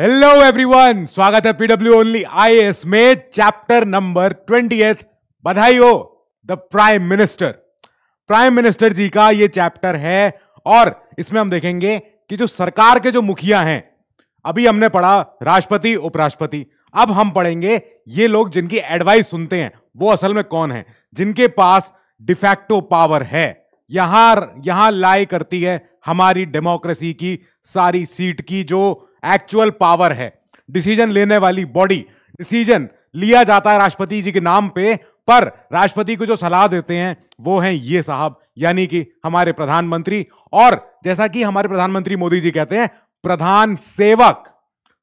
Hello everyone स्वागत है PW only IAS में चैप्टर नंबर ट्वेंटी बधाई हो the prime minister prime minister ji का ये चैप्टर है और इसमें हम देखेंगे कि जो सरकार के जो मुखिया हैं अभी हमने पढ़ा राष्ट्रपति उपराष्ट्रपति अब हम पढ़ेंगे ये लोग जिनकी एडवाइस सुनते हैं वो असल में कौन है जिनके पास डिफैक्टो पावर है यहां यहां लाई करती है हमारी डेमोक्रेसी की सारी सीट की जो एक्चुअल पावर है डिसीजन लेने वाली बॉडी डिसीजन लिया जाता है राष्ट्रपति जी के नाम पे पर राष्ट्रपति को जो सलाह देते हैं वो हैं ये साहब यानी कि हमारे प्रधानमंत्री और जैसा कि हमारे प्रधानमंत्री मोदी जी कहते हैं प्रधान सेवक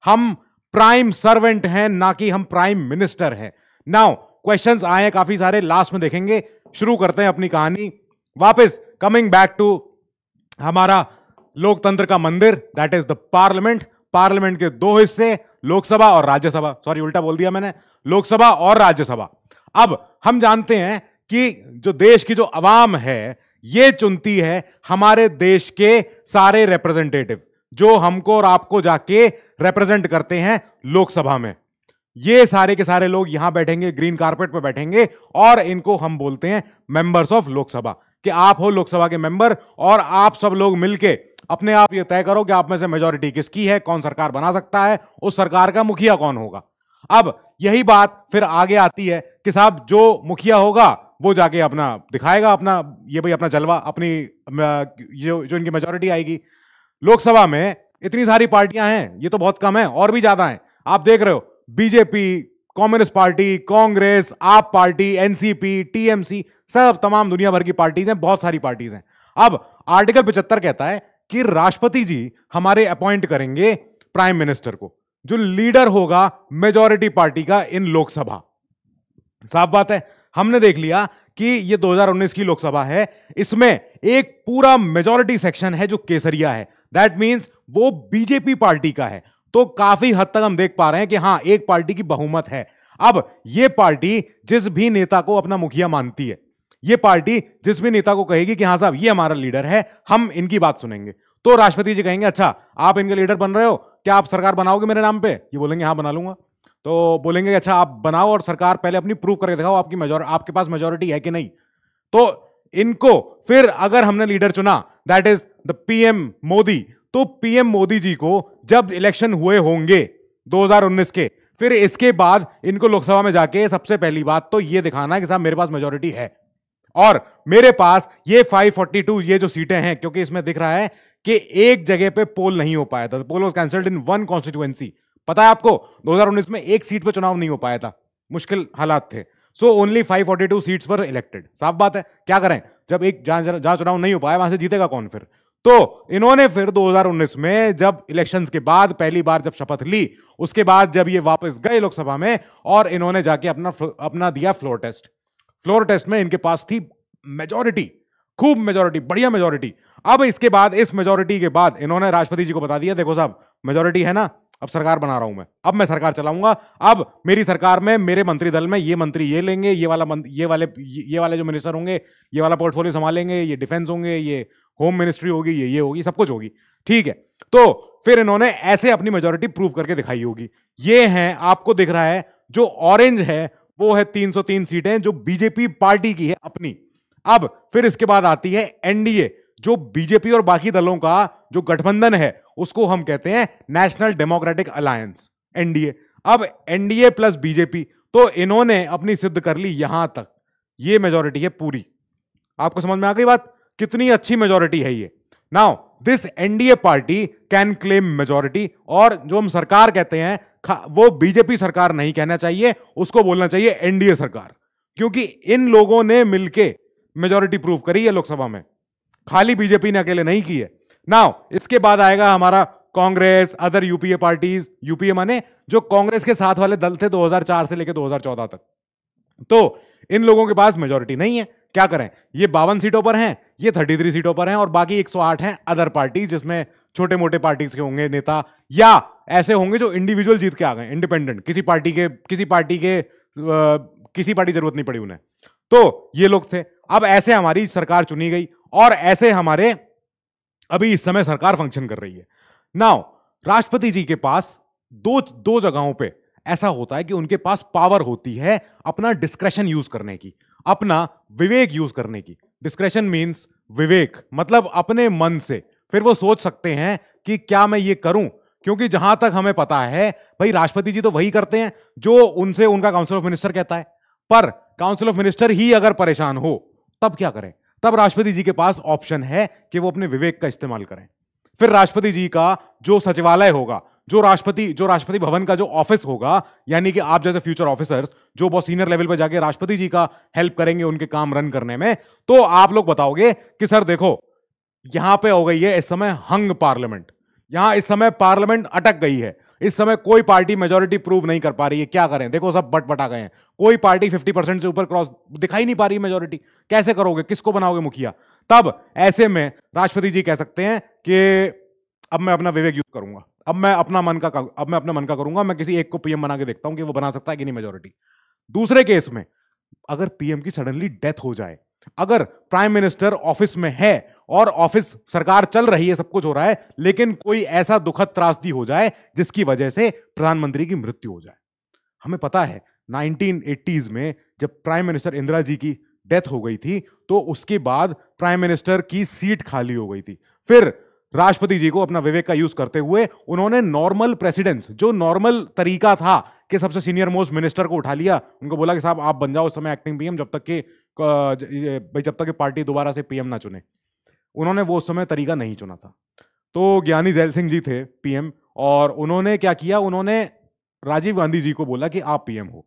हम प्राइम सर्वेंट हैं ना कि हम प्राइम मिनिस्टर हैं नाउ क्वेश्चंस आए काफी सारे लास्ट में देखेंगे शुरू करते हैं अपनी कहानी वापस कमिंग बैक टू हमारा लोकतंत्र का मंदिर that is the parliament parliament के दो हिस्से लोकसभा और राज्यसभा सॉरी उल्टा बोल दिया मैंने लोकसभा और राज्यसभा अब हम जानते हैं कि जो देश की जो अवाम है ये चुनती है हमारे देश के सारे रिप्रेजेंटेटिव जो हमको और आपको जाके रिप्रेजेंट करते हैं लोकसभा में ये सारे के सारे लोग यहां बैठेंगे ग्रीन कार्पेट पर बैठेंगे और इनको हम बोलते हैं मेंबर्स ऑफ लोकसभा कि आप हो लोकसभा के मेंबर और आप सब लोग मिलके अपने आप ये तय करो कि आप में से मेजोरिटी किसकी है कौन सरकार बना सकता है उस सरकार का मुखिया कौन होगा अब यही बात फिर आगे आती है कि साहब जो मुखिया होगा वो जाके अपना दिखाएगा अपना ये भाई अपना जलवा अपनी जो जो इनकी मेजोरिटी आएगी लोकसभा में इतनी सारी पार्टियां हैं ये तो बहुत कम है और भी ज्यादा हैं आप देख रहे हो बीजेपी कम्युनिस्ट पार्टी कांग्रेस आप पार्टी एनसीपी टीएमसी सब तमाम दुनिया भर की पार्टीज हैं बहुत सारी पार्टीज हैं अब आर्टिकल पिचहत्तर कहता है कि राष्ट्रपति जी हमारे अपॉइंट करेंगे प्राइम मिनिस्टर को जो लीडर होगा मेजोरिटी पार्टी का इन लोकसभा साफ बात है हमने देख लिया कि ये 2019 की लोकसभा है इसमें एक पूरा मेजोरिटी सेक्शन है जो केसरिया है दैट मींस वो बीजेपी पार्टी का है तो काफी हद तक हम देख पा रहे हैं कि हाँ एक पार्टी की बहुमत है अब ये पार्टी जिस भी नेता को अपना मुखिया मानती है ये पार्टी जिस भी नेता को कहेगी कि हाँ साहब ये हमारा लीडर है हम इनकी बात सुनेंगे तो राष्ट्रपति जी कहेंगे अच्छा आप इनके लीडर बन रहे हो क्या आप सरकार बनाओगे मेरे नाम पे ये बोलेंगे हाँ बना लूंगा तो बोलेंगे अच्छा आप बनाओ और सरकार पहले अपनी प्रूव करके दिखाओ आपकी मेजोरिटी आपके पास मेजोरिटी है कि नहीं तो इनको फिर अगर हमने लीडर चुना that is the PM Modi तो पीएम मोदी जी को जब इलेक्शन हुए होंगे 2019 के फिर इसके बाद इनको लोकसभा में जाके सबसे पहली बात तो ये दिखाना है कि साहब मेरे पास मेजोरिटी है और मेरे पास ये 542 ये जो सीटें हैं क्योंकि इसमें दिख रहा है कि एक जगह पे पोल नहीं हो पाया था poll was cancelled in one constituency पता है आपको 2019 में एक सीट पर चुनाव नहीं हो पाया था मुश्किल हालात थे सो ओनली 542 सीट्स पर इलेक्टेड साफ बात है क्या करें जब एक जहां चुनाव नहीं हो पाया वहां से जीतेगा कौन फिर तो इन्होंने फिर 2019 में जब इलेक्शंस के बाद पहली बार जब शपथ ली उसके बाद जब ये वापस गए लोकसभा में और इन्होंने जाके अपना अपना दिया फ्लोर टेस्ट फ्लोर टेस्ट में इनके पास थी मेजोरिटी खूब मेजोरिटी बढ़िया मेजोरिटी अब इसके बाद इस मेजोरिटी के बाद इन्होंने राष्ट्रपति जी को बता दिया देखो साहब मेजोरिटी है ना अब सरकार बना रहा हूं मैं अब मैं सरकार चलाऊंगा अब मेरी सरकार में मेरे मंत्री दल में ये मंत्री ये लेंगे ये वाला ये वाले ये वाले जो मिनिस्टर होंगे ये वाला पोर्टफोलियो संभालेंगे ये डिफेंस होंगे ये होम मिनिस्ट्री होगी ये ये होगी सब कुछ होगी ठीक है तो फिर इन्होंने ऐसे अपनी मेजोरिटी प्रूव करके दिखाई होगी ये है आपको दिख रहा है जो ऑरेंज है वो है 303 सीटें जो बीजेपी पार्टी की है अपनी अब फिर इसके बाद आती है एनडीए जो बीजेपी और बाकी दलों का जो गठबंधन है उसको हम कहते हैं नेशनल डेमोक्रेटिक अलायंस एनडीए अब एनडीए प्लस बीजेपी तो इन्होंने अपनी सिद्ध कर ली यहां तक ये मेजोरिटी है पूरी आपको समझ में आ गई बात कितनी अच्छी मेजोरिटी है ये now this NDA party can claim majority और जो हम सरकार कहते हैं वो बीजेपी सरकार नहीं कहना चाहिए उसको बोलना चाहिए एनडीए सरकार क्योंकि इन लोगों ने मिलके मेजोरिटी प्रूव करी है लोकसभा में खाली बीजेपी ने अकेले नहीं की है नाउ इसके बाद आएगा हमारा Congress other UPA parties UPA माने जो कांग्रेस के साथ वाले दल थे 2004 से लेकर 2014 तक तो इन लोगों के पास मेजोरिटी नहीं है क्या करें ये बावन सीटों पर हैं ये 33 सीटों पर हैं और बाकी 108 हैं अदर पार्टी जिसमें छोटे मोटे पार्टीज के होंगे नेता या ऐसे होंगे जो इंडिविजुअल जीत के आ गए इंडिपेंडेंट किसी पार्टी के किसी पार्टी के आ, किसी पार्टी जरूरत नहीं पड़ी उन्हें तो ये लोग थे अब ऐसे हमारी सरकार चुनी गई और ऐसे हमारे अभी इस समय सरकार फंक्शन कर रही है नाउ राष्ट्रपति जी के पास दो दो जगहों पे ऐसा होता है कि उनके पास पावर होती है अपना डिस्क्रेशन यूज करने की अपना विवेक यूज करने की डिस्क्रेशन मीन्स विवेक मतलब अपने मन से फिर वो सोच सकते हैं कि क्या मैं ये करूं क्योंकि जहां तक हमें पता है भाई राष्ट्रपति जी तो वही करते हैं जो उनसे उनका काउंसिल ऑफ मिनिस्टर कहता है पर काउंसिल ऑफ मिनिस्टर ही अगर परेशान हो तब क्या करें तब राष्ट्रपति जी के पास ऑप्शन है कि वो अपने विवेक का इस्तेमाल करें फिर राष्ट्रपति जी का जो सचिवालय होगा जो राष्ट्रपति जो राष्ट्रपति भवन का जो ऑफिस होगा यानी कि आप जैसे फ्यूचर ऑफिसर्स जो बहुत सीनियर लेवल पर जाके राष्ट्रपति जी का हेल्प करेंगे उनके काम रन करने में तो आप लोग बताओगे कि सर देखो यहां पे हो गई है इस समय हंग पार्लियामेंट यहां इस समय पार्लियामेंट अटक गई है इस समय कोई पार्टी मेजोरिटी प्रूव नहीं कर पा रही है क्या करें देखो सब बट बटा गए हैं कोई पार्टी 50 परसेंट से ऊपर क्रॉस दिखाई नहीं पा रही मेजोरिटी कैसे करोगे किसको बनाओगे मुखिया तब ऐसे में राष्ट्रपति जी कह सकते हैं कि अब मैं अपना विवेक यूज करूंगा अब मैं अपना मन का अब मैं अपना मन का करूंगा मैं किसी एक को पीएम बना के देखता हूं कि वो बना सकता है कि नहीं मेजोरिटी दूसरे केस में अगर पीएम की सडनली डेथ हो जाए अगर प्राइम मिनिस्टर ऑफिस में है और ऑफिस सरकार चल रही है सब कुछ हो रहा है लेकिन कोई ऐसा दुखद त्रासदी हो जाए जिसकी वजह से प्रधानमंत्री की मृत्यु हो जाए हमें पता है 1980s में जब प्राइम मिनिस्टर इंदिरा जी की डेथ हो गई थी तो उसके बाद प्राइम मिनिस्टर की सीट खाली हो गई थी फिर राष्ट्रपति जी को अपना विवेक का यूज करते हुए उन्होंने नॉर्मल प्रेसिडेंस जो नॉर्मल तरीका था कि सबसे सीनियर मोस्ट मिनिस्टर को उठा लिया उनको बोला कि साहब आप बन जाओ उस समय एक्टिंग पीएम जब तक कि भाई जब तक कि पार्टी दोबारा से पीएम ना चुने उन्होंने वो उस समय तरीका नहीं चुना था तो ज्ञानी जैल सिंह जी थे पीएम और उन्होंने क्या किया उन्होंने राजीव गांधी जी को बोला कि आप पीएम हो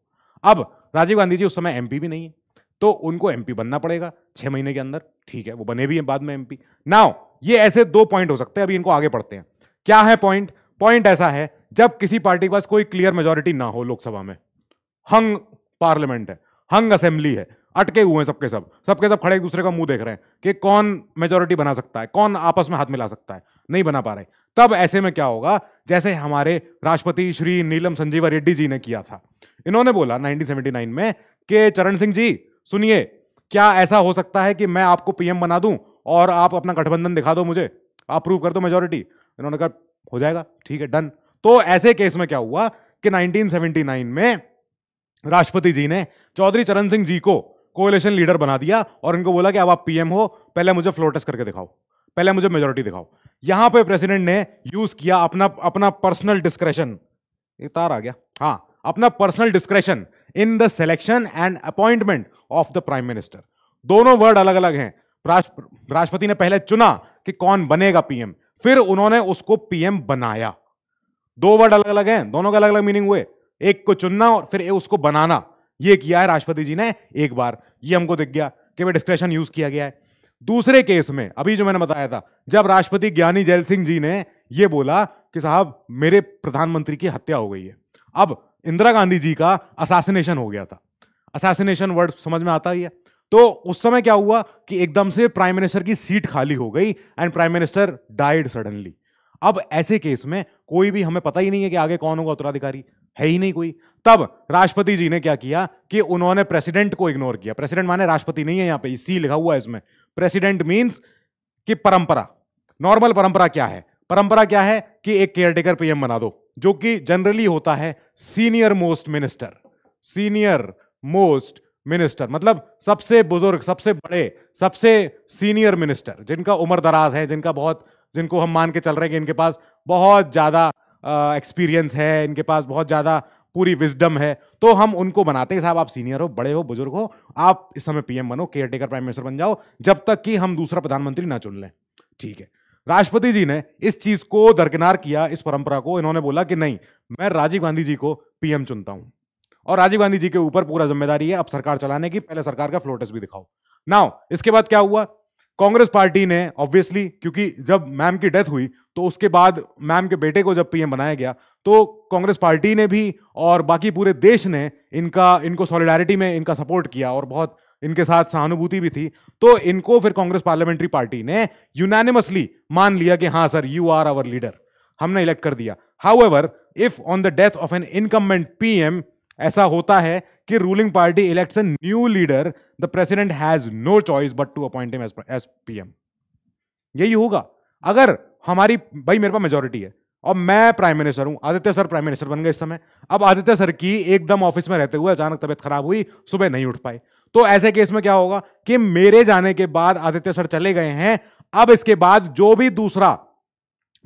अब राजीव गांधी जी उस समय एमपी भी नहीं है तो उनको एमपी बनना पड़ेगा छह महीने के अंदर ठीक है वो बने भी हैं बाद में एमपी नाउ ये ऐसे दो पॉइंट हो सकते हैं अभी इनको आगे पढ़ते हैं क्या है पॉइंट पॉइंट ऐसा है जब किसी पार्टी के पास कोई क्लियर मेजोरिटी ना हो लोकसभा में हंग पार्लियामेंट है हंग असेंबली है अटके हुए हैं सबके सब सबके सब खड़े एक दूसरे का मुंह देख रहे हैं कि कौन मेजोरिटी बना सकता है कौन आपस में हाथ मिला सकता है नहीं बना पा रहे तब ऐसे में क्या होगा जैसे हमारे राष्ट्रपति श्री नीलम संजीव रेड्डी जी ने किया था इन्होंने बोला 1979 में कि चरण सिंह जी सुनिए क्या ऐसा हो सकता है कि मैं आपको पीएम बना दूं और आप अपना गठबंधन दिखा दो मुझे आप प्रूव कर दो मेजोरिटी इन्होंने कहा हो जाएगा ठीक है डन तो ऐसे केस में क्या हुआ कि 1979 में राष्ट्रपति जी ने चौधरी चरण सिंह जी को कोलेशन लीडर बना दिया और इनको बोला कि अब आप पीएम हो पहले मुझे फ्लोटस करके दिखाओ पहले मुझे मेजोरिटी दिखाओ यहां पे प्रेसिडेंट ने यूज किया अपना अपना पर्सनल डिस्क्रेशन तार आ गया हाँ अपना personal discretion in the selection and appointment of the prime minister दोनों वर्ड अलग अलग हैं राष्ट्रपति ने पहले चुना कि कौन बनेगा पीएम फिर उन्होंने उसको पीएम बनाया दो वर्ड अलग अलग हैं दोनों के अलग अलग मीनिंग हुए एक को चुनना और फिर उसको बनाना ये किया है राष्ट्रपति जी ने एक बार ये हमको दिख गया कि भाई डिस्क्रेशन यूज किया गया है दूसरे केस में अभी जो मैंने बताया था जब राष्ट्रपति ज्ञानी जैल सिंह जी ने यह बोला कि साहब मेरे प्रधानमंत्री की हत्या हो गई है अब इंदिरा गांधी जी का असासिनेशन हो गया था असासिनेशन वर्ड समझ में आता ही है तो उस समय क्या हुआ कि एकदम से प्राइम मिनिस्टर की सीट खाली हो गई and prime minister died suddenly अब ऐसे केस में कोई भी हमें पता ही नहीं है कि आगे कौन होगा उत्तराधिकारी है ही नहीं कोई तब राष्ट्रपति जी ने क्या किया कि उन्होंने प्रेसिडेंट को इग्नोर किया प्रेसिडेंट माने राष्ट्रपति नहीं है यहां पे इसी लिखा हुआ है इसमें प्रेसिडेंट मींस कि परंपरा नॉर्मल परंपरा क्या है परंपरा क्या है कि एक केयरटेकर पीएम बना दो जो कि जनरली होता है senior most minister senior most minister मतलब सबसे बुजुर्ग सबसे बड़े सबसे सीनियर मिनिस्टर जिनका उम्र दराज है जिनका बहुत जिनको हम मान के चल रहे हैं कि इनके पास बहुत ज़्यादा एक्सपीरियंस है इनके पास बहुत ज़्यादा पूरी विजडम है तो हम उनको बनाते हैं साहब आप सीनियर हो बड़े हो बुजुर्ग हो आप इस समय पीएम बनो केयर टेकर प्राइम मिनिस्टर बन जाओ जब तक कि हम दूसरा प्रधानमंत्री ना चुन लें ठीक है राष्ट्रपति जी ने इस चीज को दरकिनार किया इस परंपरा को इन्होंने बोला कि नहीं मैं राजीव गांधी जी को पीएम चुनता हूं और राजीव गांधी जी के ऊपर पूरा जिम्मेदारी है अब सरकार चलाने की पहले सरकार का फ्लोटस भी दिखाओ नाउ इसके बाद क्या हुआ कांग्रेस पार्टी ने ऑब्वियसली क्योंकि जब मैम की डेथ हुई तो उसके बाद मैम के बेटे को जब पीएम बनाया गया तो कांग्रेस पार्टी ने भी और बाकी पूरे देश ने इनका इनको सॉलिडारिटी में इनका सपोर्ट किया और बहुत इनके साथ सहानुभूति भी थी तो इनको फिर कांग्रेस पार्लियामेंट्री पार्टी ने यूनानिमसली मान लिया कि हाँ sir you are our leader हमने इलेक्ट कर दिया however if on the death of an incumbent PM ऐसा होता है कि ruling party elects new leader the president has no choice but to appoint as PM एम यही होगा अगर हमारी भाई मेरे पास मेजोरिटी है और मैं प्राइम मिनिस्टर हूं आदित्य सर प्राइम मिनिस्टर बन गए इस समय अब आदित्य सर की एकदम ऑफिस में रहते हुए अचानक तबियत खराब हुई सुबह नहीं उठ पाए तो ऐसे केस में क्या होगा कि मेरे जाने के बाद आदित्य सर चले गए हैं अब इसके बाद जो भी दूसरा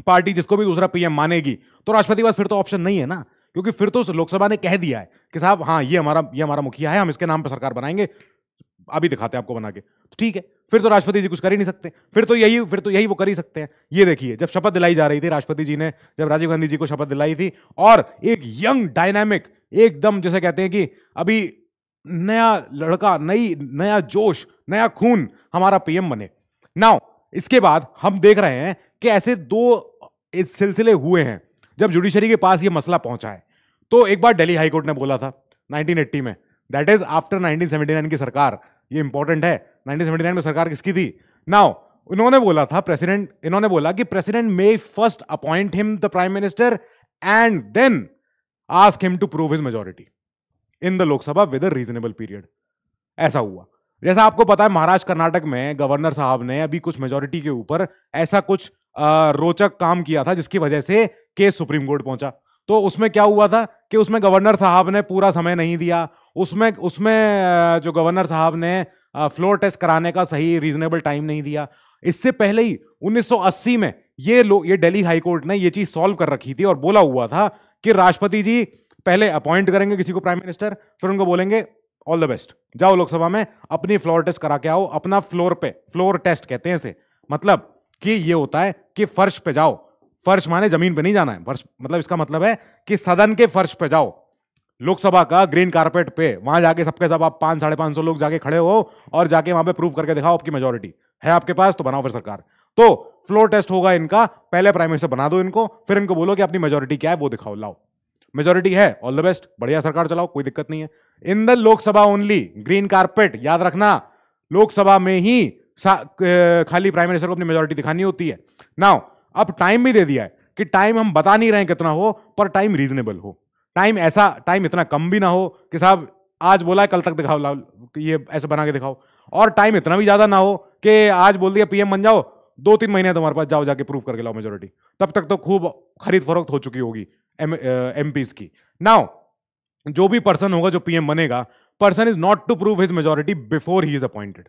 पार्टी जिसको भी दूसरा पीएम मानेगी तो राष्ट्रपति के पास फिर तो ऑप्शन नहीं है ना क्योंकि फिर तो लोकसभा ने कह दिया है कि साहब हाँ ये हमारा ये हमारा मुखिया है हम इसके नाम पर सरकार बनाएंगे अभी दिखाते हैं आपको बना के तो ठीक है फिर तो राष्ट्रपति जी कुछ कर ही नहीं सकते फिर तो यही फिर तो यही वो कर ही सकते हैं ये देखिए जब शपथ दिलाई जा रही थी राष्ट्रपति जी ने जब राजीव गांधी जी को शपथ दिलाई थी और एक यंग डायनामिक एकदम जैसे कहते हैं कि अभी नया लड़का नई नया जोश नया खून हमारा पीएम बने नाउ इसके बाद हम देख रहे हैं कि ऐसे दो इस सिलसिले हुए हैं जब जुडिशरी के पास ये मसला पहुंचा है तो एक बार दिल्ली हाईकोर्ट ने बोला था 1980 में दैट इज आफ्टर 1979 की सरकार ये इंपॉर्टेंट है 1979 में सरकार किसकी थी नाउ इन्होंने बोला था प्रेसिडेंट इन्होंने बोला कि president may first appoint him the prime minister and then ask him to prove his majority in the Lok Sabha with a reasonable period ऐसा हुआ जैसा आपको पता है महाराष्ट्र कर्नाटक में गवर्नर साहब ने अभी कुछ मेजोरिटी के ऊपर ऐसा कुछ आ, रोचक काम किया था जिसकी वजह से केस सुप्रीम कोर्ट पहुंचा तो उसमें क्या हुआ था कि उसमें गवर्नर साहब ने पूरा समय नहीं दिया उसमें उसमें जो गवर्नर साहब ने फ्लोर टेस्ट कराने का सही रीजनेबल टाइम नहीं दिया इससे पहले ही 1980 में ये लो ये दिल्ली हाई कोर्ट ने ये चीज सॉल्व कर रखी थी और बोला हुआ था कि राष्ट्रपति जी पहले अपॉइंट करेंगे किसी को प्राइम मिनिस्टर फिर उनको बोलेंगे ऑल द बेस्ट जाओ लोकसभा में अपनी फ्लोर टेस्ट करा के आओ अपना फ्लोर पे फ्लोर टेस्ट कहते हैं इसे मतलब कि ये होता है कि फर्श पे जाओ फर्श माने जमीन पे नहीं जाना है फर्श मतलब इसका मतलब है कि सदन के फर्श पे जाओ लोकसभा का ग्रीन कारपेट पे वहां जाके सबके सब आप पांच साढ़े पांच सौ लोग जाके खड़े हो और जाके वहां पे प्रूव करके दिखाओ आपकी मेजोरिटी है आपके पास तो बनाओ फिर सरकार तो फ्लोर टेस्ट होगा इनका पहले प्राइम मिनिस्टर बना दो इनको फिर इनको बोलो कि अपनी मेजोरिटी क्या है वो दिखाओ लाओ मेजोरिटी है ऑल द बेस्ट बढ़िया सरकार चलाओ कोई दिक्कत नहीं है in the Lok Sabha only green carpet याद रखना लोकसभा में ही खाली प्राइम मिनिस्टर को अपनी मेजोरिटी दिखानी होती है नाउ अब टाइम भी दे दिया है कि टाइम हम बता नहीं रहे कितना हो पर टाइम रीजनेबल हो टाइम ऐसा टाइम इतना कम भी ना हो कि साहब आज बोला है कल तक दिखाओ ये ऐसे बना के दिखाओ और टाइम इतना भी ज्यादा ना हो कि आज बोल दिया पीएम बन जाओ दो तीन महीने तुम्हारे पास जाओ जाके प्रूव करके लाओ मेजोरिटी तब तक तो खूब खरीद फरोख्त हो चुकी होगी एम पीज की नाउ जो भी पर्सन होगा जो पीएम बनेगा person is not to prove his majority before he is appointed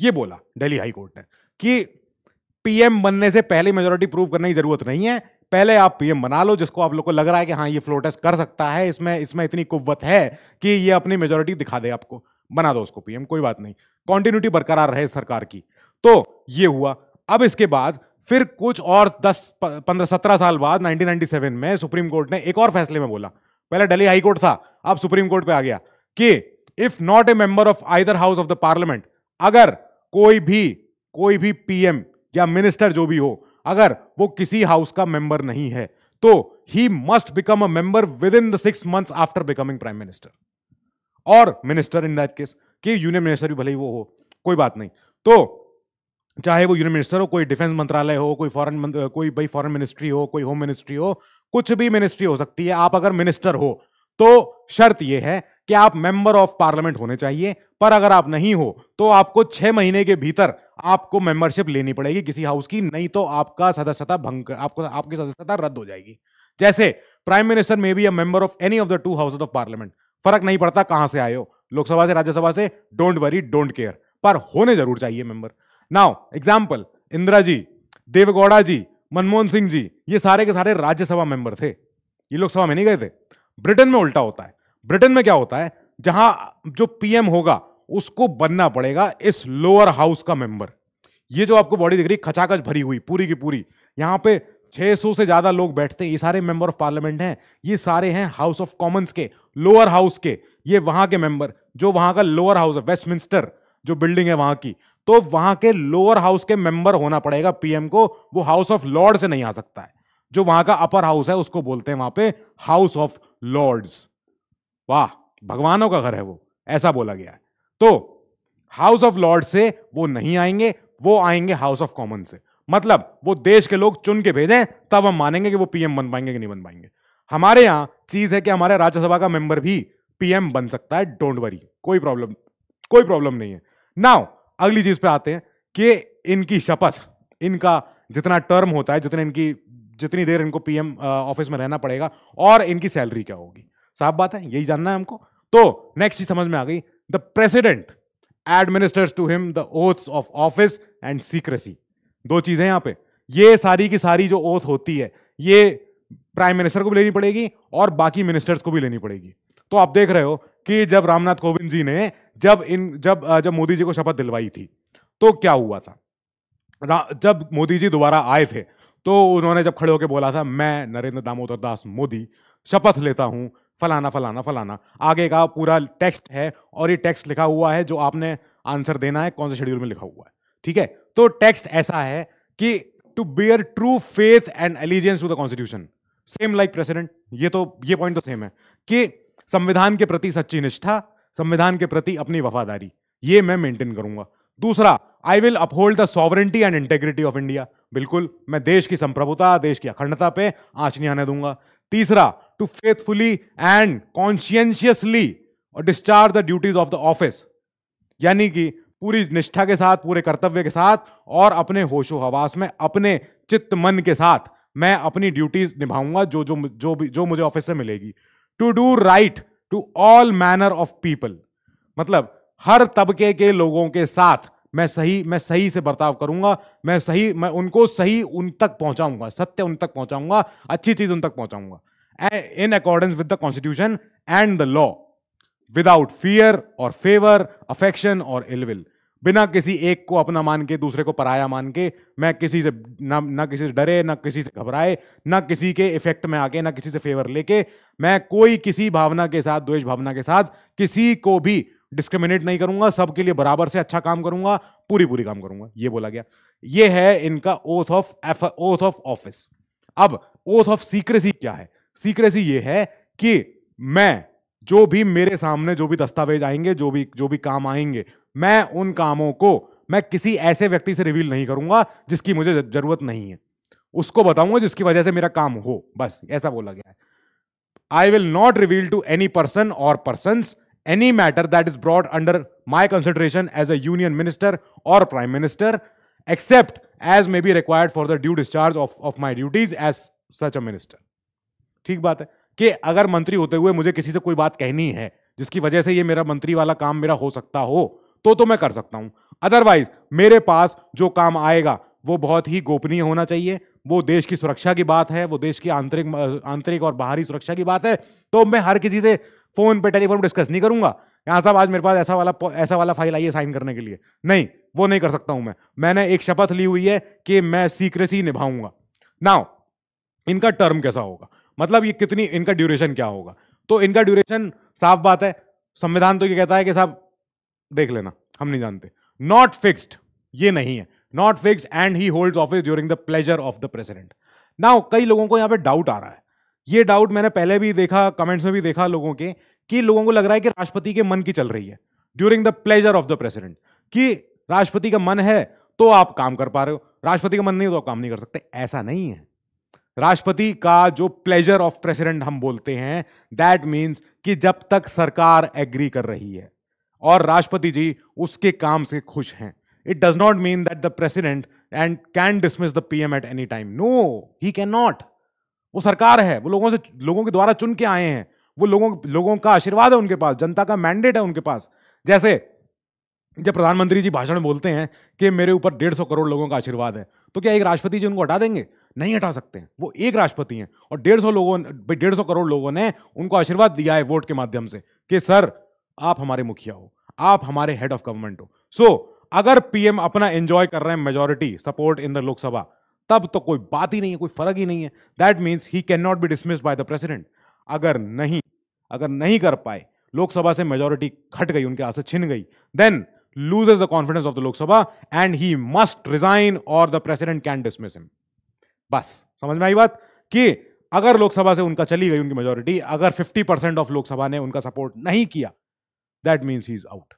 ये बोला दिल्ली हाई कोर्ट ने कि पीएम बनने से पहले मेजोरिटी प्रूव करने की जरूरत नहीं है पहले आप पीएम बना लो जिसको आप लोग को लग रहा है कि हाँ ये टेस्ट कर सकता है इसमें इसमें इतनी कुव्वत है कि ये अपनी मेजोरिटी दिखा दे आपको बना दो उसको पीएम कोई बात नहीं कॉन्टिन्यूटी बरकरार रहे सरकार की तो ये हुआ अब इसके बाद फिर कुछ और दस पंद्रह सत्रह साल बाद 1997 में सुप्रीम कोर्ट ने एक और फैसले में बोला पहले दिल्ली हाई कोर्ट था अब सुप्रीम कोर्ट पे आ गया कि if not a member of either house of the parliament अगर कोई भी कोई भी पीएम या मिनिस्टर जो भी हो अगर वो किसी हाउस का मेंबर नहीं है तो he must become a member within the six months after becoming prime minister और मिनिस्टर इन दैट केस कि यूनियन मिनिस्टर भी भले ही वो हो कोई बात नहीं तो चाहे वो यूनियन मिनिस्टर हो कोई डिफेंस मंत्रालय हो कोई फॉरेन कोई भाई फॉरेन मिनिस्ट्री हो कोई होम मिनिस्ट्री हो कुछ भी मिनिस्ट्री हो सकती है आप अगर मिनिस्टर हो तो शर्त यह है कि आप मेंबर ऑफ पार्लियामेंट होने चाहिए पर अगर आप नहीं हो तो आपको छह महीने के भीतर आपको मेंबरशिप लेनी पड़ेगी किसी हाउस की नहीं तो आपका सदस्यता भंग आपको आपकी सदस्यता रद्द हो जाएगी जैसे prime minister may be a member of any of the two houses of parliament फर्क नहीं पड़ता कहां से आयो लोकसभा से राज्यसभा से डोंट वरी डोंट केयर पर होने जरूर चाहिए member now example Indira ji Deve Gowda ji Manmohan Singh ji ये सारे के सारे राज्यसभा मेंबर थे ये लोकसभा में नहीं गए थे ब्रिटेन में उल्टा होता है ब्रिटेन में क्या होता है जहां जो पीएम होगा उसको बनना पड़ेगा इस लोअर हाउस का मेंबर ये जो आपको बॉडी दिख रही खचाखच भरी हुई पूरी की पूरी यहां पे 600 से ज्यादा लोग बैठते हैं ये सारे मेंबर ऑफ पार्लियामेंट हैं ये सारे हैं हाउस ऑफ कॉमन्स के लोअर हाउस के ये वहां के मेंबर जो वहां का लोअर हाउस है वेस्टमिंस्टर जो बिल्डिंग है वहां की तो वहां के लोअर हाउस के मेंबर होना पड़ेगा पीएम को वो हाउस ऑफ लॉर्ड से नहीं आ सकता है जो वहां का अपर हाउस है उसको बोलते हैं वहां पे हाउस ऑफ लॉर्ड्स वाह भगवानों का घर है वो ऐसा बोला गया है तो हाउस ऑफ लॉर्ड से वो नहीं आएंगे वो आएंगे हाउस ऑफ कॉमन से मतलब वो देश के लोग चुन के भेजें तब हम मानेंगे कि वो पीएम बन पाएंगे कि नहीं बन पाएंगे हमारे यहां चीज है कि हमारे राज्यसभा का मेंबर भी पीएम बन सकता है डोंट वरी कोई प्रॉब्लम कोई प्रॉब्लम नहीं है नाउ अगली चीज पे आते हैं कि इनकी शपथ इनका जितना टर्म होता है जितने इनकी जितनी देर इनको पीएम ऑफिस में रहना पड़ेगा और इनकी सैलरी क्या होगी साफ बात है यही जानना है हमको तो नेक्स्ट चीज समझ में आ गई The president administers to him the oaths of office and secrecy. दो चीजें यहां पर ये सारी की सारी जो ओथ होती है ये प्राइम मिनिस्टर को भी लेनी पड़ेगी और बाकी मिनिस्टर्स को भी लेनी पड़ेगी तो आप देख रहे हो कि जब रामनाथ कोविंद जी ने जब इन जब जब मोदी जी को शपथ दिलवाई थी तो क्या हुआ था जब मोदी जी दोबारा आए थे तो उन्होंने जब खड़े होकर बोला था मैं नरेंद्र दामोदर दास मोदी शपथ लेता हूं फलाना फलाना फलाना आगे का पूरा टेक्स्ट है और ये टेक्स्ट लिखा हुआ है जो आपने आंसर देना है कौन से शेड्यूल में लिखा हुआ है ठीक है तो टेक्स्ट ऐसा है कि to bear true faith and allegiance to the constitution same like president ये तो ये पॉइंट तो सेम है कि संविधान के प्रति सच्ची निष्ठा संविधान के प्रति अपनी वफादारी ये मैं मेंटेन करूंगा दूसरा I will uphold the sovereignty and integrity of India बिल्कुल मैं देश की संप्रभुता देश की अखंडता पे आंच नहीं आने दूंगा तीसरा टू फेथफुली एंड कॉन्शियंशियसली और discharge the duties of the office यानी कि पूरी निष्ठा के साथ पूरे कर्तव्य के साथ और अपने होशो हवास में अपने चित्त मन के साथ मैं अपनी ड्यूटीज निभाऊंगा जो जो जो भी जो मुझे ऑफिस से मिलेगी to do right to all manner of people मतलब हर तबके के लोगों के साथ मैं सही मैं सही से बर्ताव करूंगा मैं सही मैं उनको सही उन तक पहुंचाऊंगा सत्य उन तक पहुंचाऊंगा अच्छी चीज उन तक पहुंचाऊंगा in accordance with the constitution and the law without fear or favor affection or ill will बिना किसी एक को अपना मान के दूसरे को पराया मान के मैं किसी से ना ना किसी से डरे ना किसी से घबराए ना किसी के इफेक्ट में आके ना किसी से फेवर लेके मैं कोई किसी भावना के साथ द्वेष भावना के साथ किसी को भी डिस्क्रिमिनेट नहीं करूंगा सबके लिए बराबर से अच्छा काम करूंगा पूरी पूरी काम करूंगा ये बोला गया ये है इनका oath of oath of office अब ओथ ऑफ सीक्रेसी क्या है सीक्रेसी ये है कि मैं जो भी मेरे सामने जो भी दस्तावेज आएंगे जो भी जो भी काम आएंगे मैं उन कामों को मैं किसी ऐसे व्यक्ति से रिवील नहीं करूंगा जिसकी मुझे जरूरत नहीं है उसको बताऊंगा जिसकी वजह से मेरा काम हो बस ऐसा बोला गया है I will not reveal to any person और person any matter that is brought under my consideration as a union minister और prime minister except as may be required for the due discharge of of my duties as such a minister ठीक बात है कि अगर मंत्री होते हुए मुझे किसी से कोई बात कहनी है जिसकी वजह से ये मेरा मंत्री वाला काम मेरा हो सकता हो तो तो मैं कर सकता हूं अदरवाइज मेरे पास जो काम आएगा वो बहुत ही गोपनीय होना चाहिए वो देश की सुरक्षा की बात है वो देश की आंतरिक आंतरिक और बाहरी सुरक्षा की बात है तो मैं हर किसी से फोन पे टेलीफोन पर डिस्कस नहीं करूंगा यहां साहब आज मेरे पास ऐसा वाला ऐसा वाला फाइल आई है साइन करने के लिए नहीं वो नहीं कर सकता हूं मैं मैंने एक शपथ ली हुई है कि मैं सीक्रेसी निभाऊंगा नाउ इनका टर्म कैसा होगा मतलब ये कितनी इनका ड्यूरेशन क्या होगा तो इनका ड्यूरेशन साफ बात है संविधान तो ये कहता है कि साहब देख लेना हम नहीं जानते नॉट फिक्स्ड ये नहीं है not fixed and he hold office during the pleasure of the president ना कई लोगों को यहां पे डाउट आ रहा है ये डाउट मैंने पहले भी देखा कमेंट्स में भी देखा लोगों के कि लोगों को लग रहा है कि राष्ट्रपति के मन की चल रही है during the pleasure of the president कि राष्ट्रपति का मन है तो आप काम कर पा रहे हो राष्ट्रपति का मन नहीं हो तो आप काम नहीं कर सकते ऐसा नहीं है राष्ट्रपति का जो प्लेजर ऑफ प्रेसिडेंट हम बोलते हैं दैट मीन्स कि जब तक सरकार एग्री कर रही है और राष्ट्रपति जी उसके काम से खुश हैं it does not mean that the president and can dismiss the PM at any time no he can not वो सरकार है वो लोगों से लोगों के द्वारा चुन के आए हैं वो लोगों लोगों का आशीर्वाद है उनके पास जनता का मैंडेट है उनके पास जैसे जब प्रधानमंत्री जी भाषण बोलते हैं कि मेरे ऊपर डेढ़ सौ करोड़ लोगों का आशीर्वाद है तो क्या एक राष्ट्रपति जी उनको हटा देंगे नहीं हटा सकते हैं वो एक राष्ट्रपति हैं और डेढ़ सौ लोगों भाई डेढ़ सौ करोड़ लोगों ने उनको आशीर्वाद दिया है वोट के माध्यम से कि सर आप हमारे मुखिया हो आप हमारे हेड ऑफ गवर्नमेंट हो सो so, अगर पीएम अपना एंजॉय कर रहे हैं majority support in the Lok Sabha तब तो कोई बात ही नहीं है कोई फर्क ही नहीं है that means he can not be dismissed by the president अगर नहीं अगर नहीं कर पाए लोकसभा से मेजोरिटी घट गई उनके हाथ से छिन गई then lose the confidence of the Lok Sabha and he must resign और the president can dismiss him बस समझ में आई बात कि अगर लोकसभा से उनका चली गई उनकी मेजोरिटी अगर 50 परसेंट ऑफ लोकसभा ने उनका सपोर्ट नहीं किया that means he is out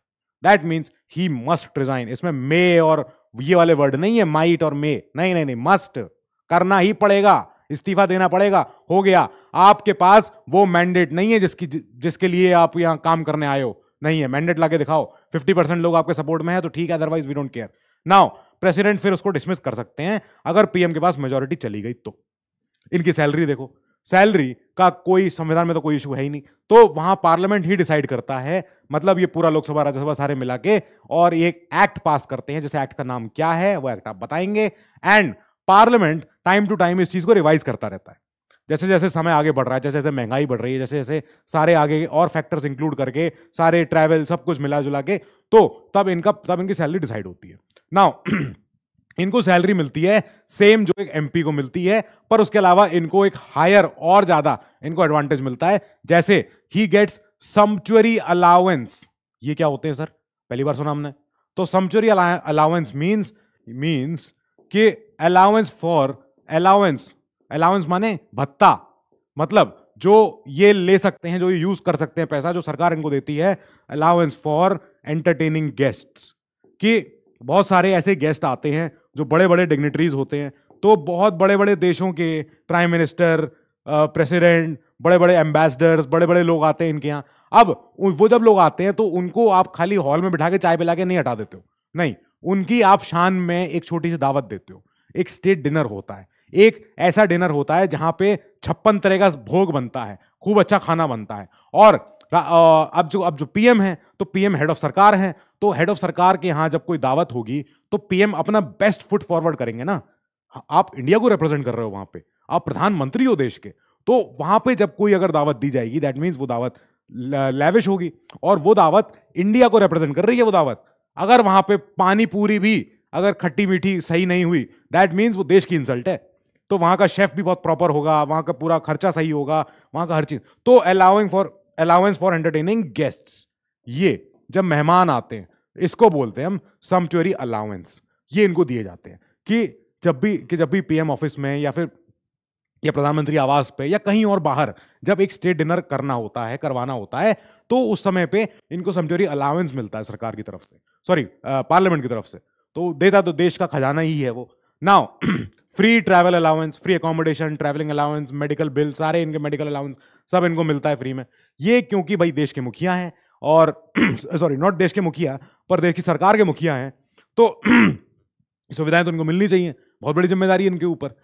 that means he must resign इसमें मे और ये वाले वर्ड नहीं है माइट और मे नहीं नहीं नहीं मस्ट करना ही पड़ेगा इस्तीफा देना पड़ेगा हो गया आपके पास वो मैंडेट नहीं है जिसकी जिसके लिए आप यहां काम करने आए हो नहीं है मैंडेट लाके दिखाओ 50 परसेंट लोग आपके सपोर्ट में है तो ठीक है otherwise we don't care now president फिर उसको डिसमिस कर सकते हैं अगर पीएम के पास मेजोरिटी चली गई तो इनकी सैलरी देखो सैलरी का कोई संविधान में तो कोई इशू है ही नहीं तो वहां पार्लियामेंट ही डिसाइड करता है मतलब ये पूरा लोकसभा राज्यसभा सारे मिला के और ये एक्ट पास करते हैं जैसे एक्ट का नाम क्या है वो एक्ट आप बताएंगे and parliament time to time इस चीज को रिवाइज करता रहता है जैसे जैसे समय आगे बढ़ रहा है जैसे जैसे महंगाई बढ़ रही है जैसे जैसे सारे आगे और फैक्टर्स इंक्लूड करके सारे ट्रैवल सब कुछ मिला जुला के तो तब इनका तब इनकी सैलरी डिसाइड होती है नाउ इनको सैलरी मिलती है सेम जो एक एमपी को मिलती है पर उसके अलावा इनको एक हायर और ज्यादा इनको एडवांटेज मिलता है जैसे ही गेट्स समचुअरी अलाउंस ये क्या होते हैं सर पहली बार सुना हमने तो समचुअरी अलाउंस मीन्स मीन्स कि अलाउंस फॉर अलाउंस अलाउंस माने भत्ता मतलब जो ये ले सकते हैं जो ये यूज कर सकते हैं पैसा जो सरकार इनको देती है अलाउंस फॉर एंटरटेनिंग गेस्ट कि बहुत सारे ऐसे गेस्ट आते हैं जो बड़े बड़े डिग्नेटरीज होते हैं तो बहुत बड़े बड़े देशों के प्राइम मिनिस्टर प्रेसिडेंट बड़े बड़े एम्बेसडर्स बड़े बड़े लोग आते हैं इनके यहाँ अब वो जब लोग आते हैं तो उनको आप खाली हॉल में बिठा के चाय पिला के नहीं हटा देते हो नहीं उनकी आप शान में एक छोटी सी दावत देते हो एक स्टेट डिनर होता है एक ऐसा डिनर होता है जहाँ पे छप्पन तरह का भोग बनता है खूब अच्छा खाना बनता है और अब जो अब जो पीएम है तो पीएम हेड ऑफ सरकार है तो हेड ऑफ सरकार के यहां जब कोई दावत होगी तो पीएम अपना बेस्ट फुट फॉरवर्ड करेंगे ना हाँ, आप इंडिया को रिप्रेजेंट कर रहे हो वहां पे आप प्रधानमंत्री हो देश के तो वहां पे जब कोई अगर दावत दी जाएगी दैट मीन्स वो दावत लेविश होगी और वो दावत इंडिया को रिप्रेजेंट कर रही है वो दावत अगर वहां पे पानी पूरी भी अगर खट्टी मीठी सही नहीं हुई दैट मीन्स वो देश की इंसल्ट है तो वहां का शेफ भी बहुत प्रॉपर होगा वहां का पूरा खर्चा सही होगा वहां का हर चीज तो allowing for allowance for entertaining guest ये जब मेहमान आते हैं इसको बोलते हैं हम समचुअरी अलाउंस ये इनको दिए जाते हैं कि जब भी कि जब भी पीएम ऑफिस में या फिर या प्रधानमंत्री आवास पे या कहीं और बाहर जब एक स्टेट डिनर करना होता है करवाना होता है तो उस समय पे इनको समझोरी अलाउंस मिलता है सरकार की तरफ से सॉरी पार्लियामेंट की तरफ से तो देता तो देश का खजाना ही है वो now free travel allowance free accommodation travelling allowance medical bill सारे इनके मेडिकल अलाउंस सब इनको मिलता है फ्री में ये क्योंकि भाई देश के मुखिया हैं और सॉरी नॉट देश के मुखिया पर देश की सरकार के मुखिया हैं तो सुविधाएं तो इनको मिलनी चाहिए बहुत बड़ी जिम्मेदारी इनके ऊपर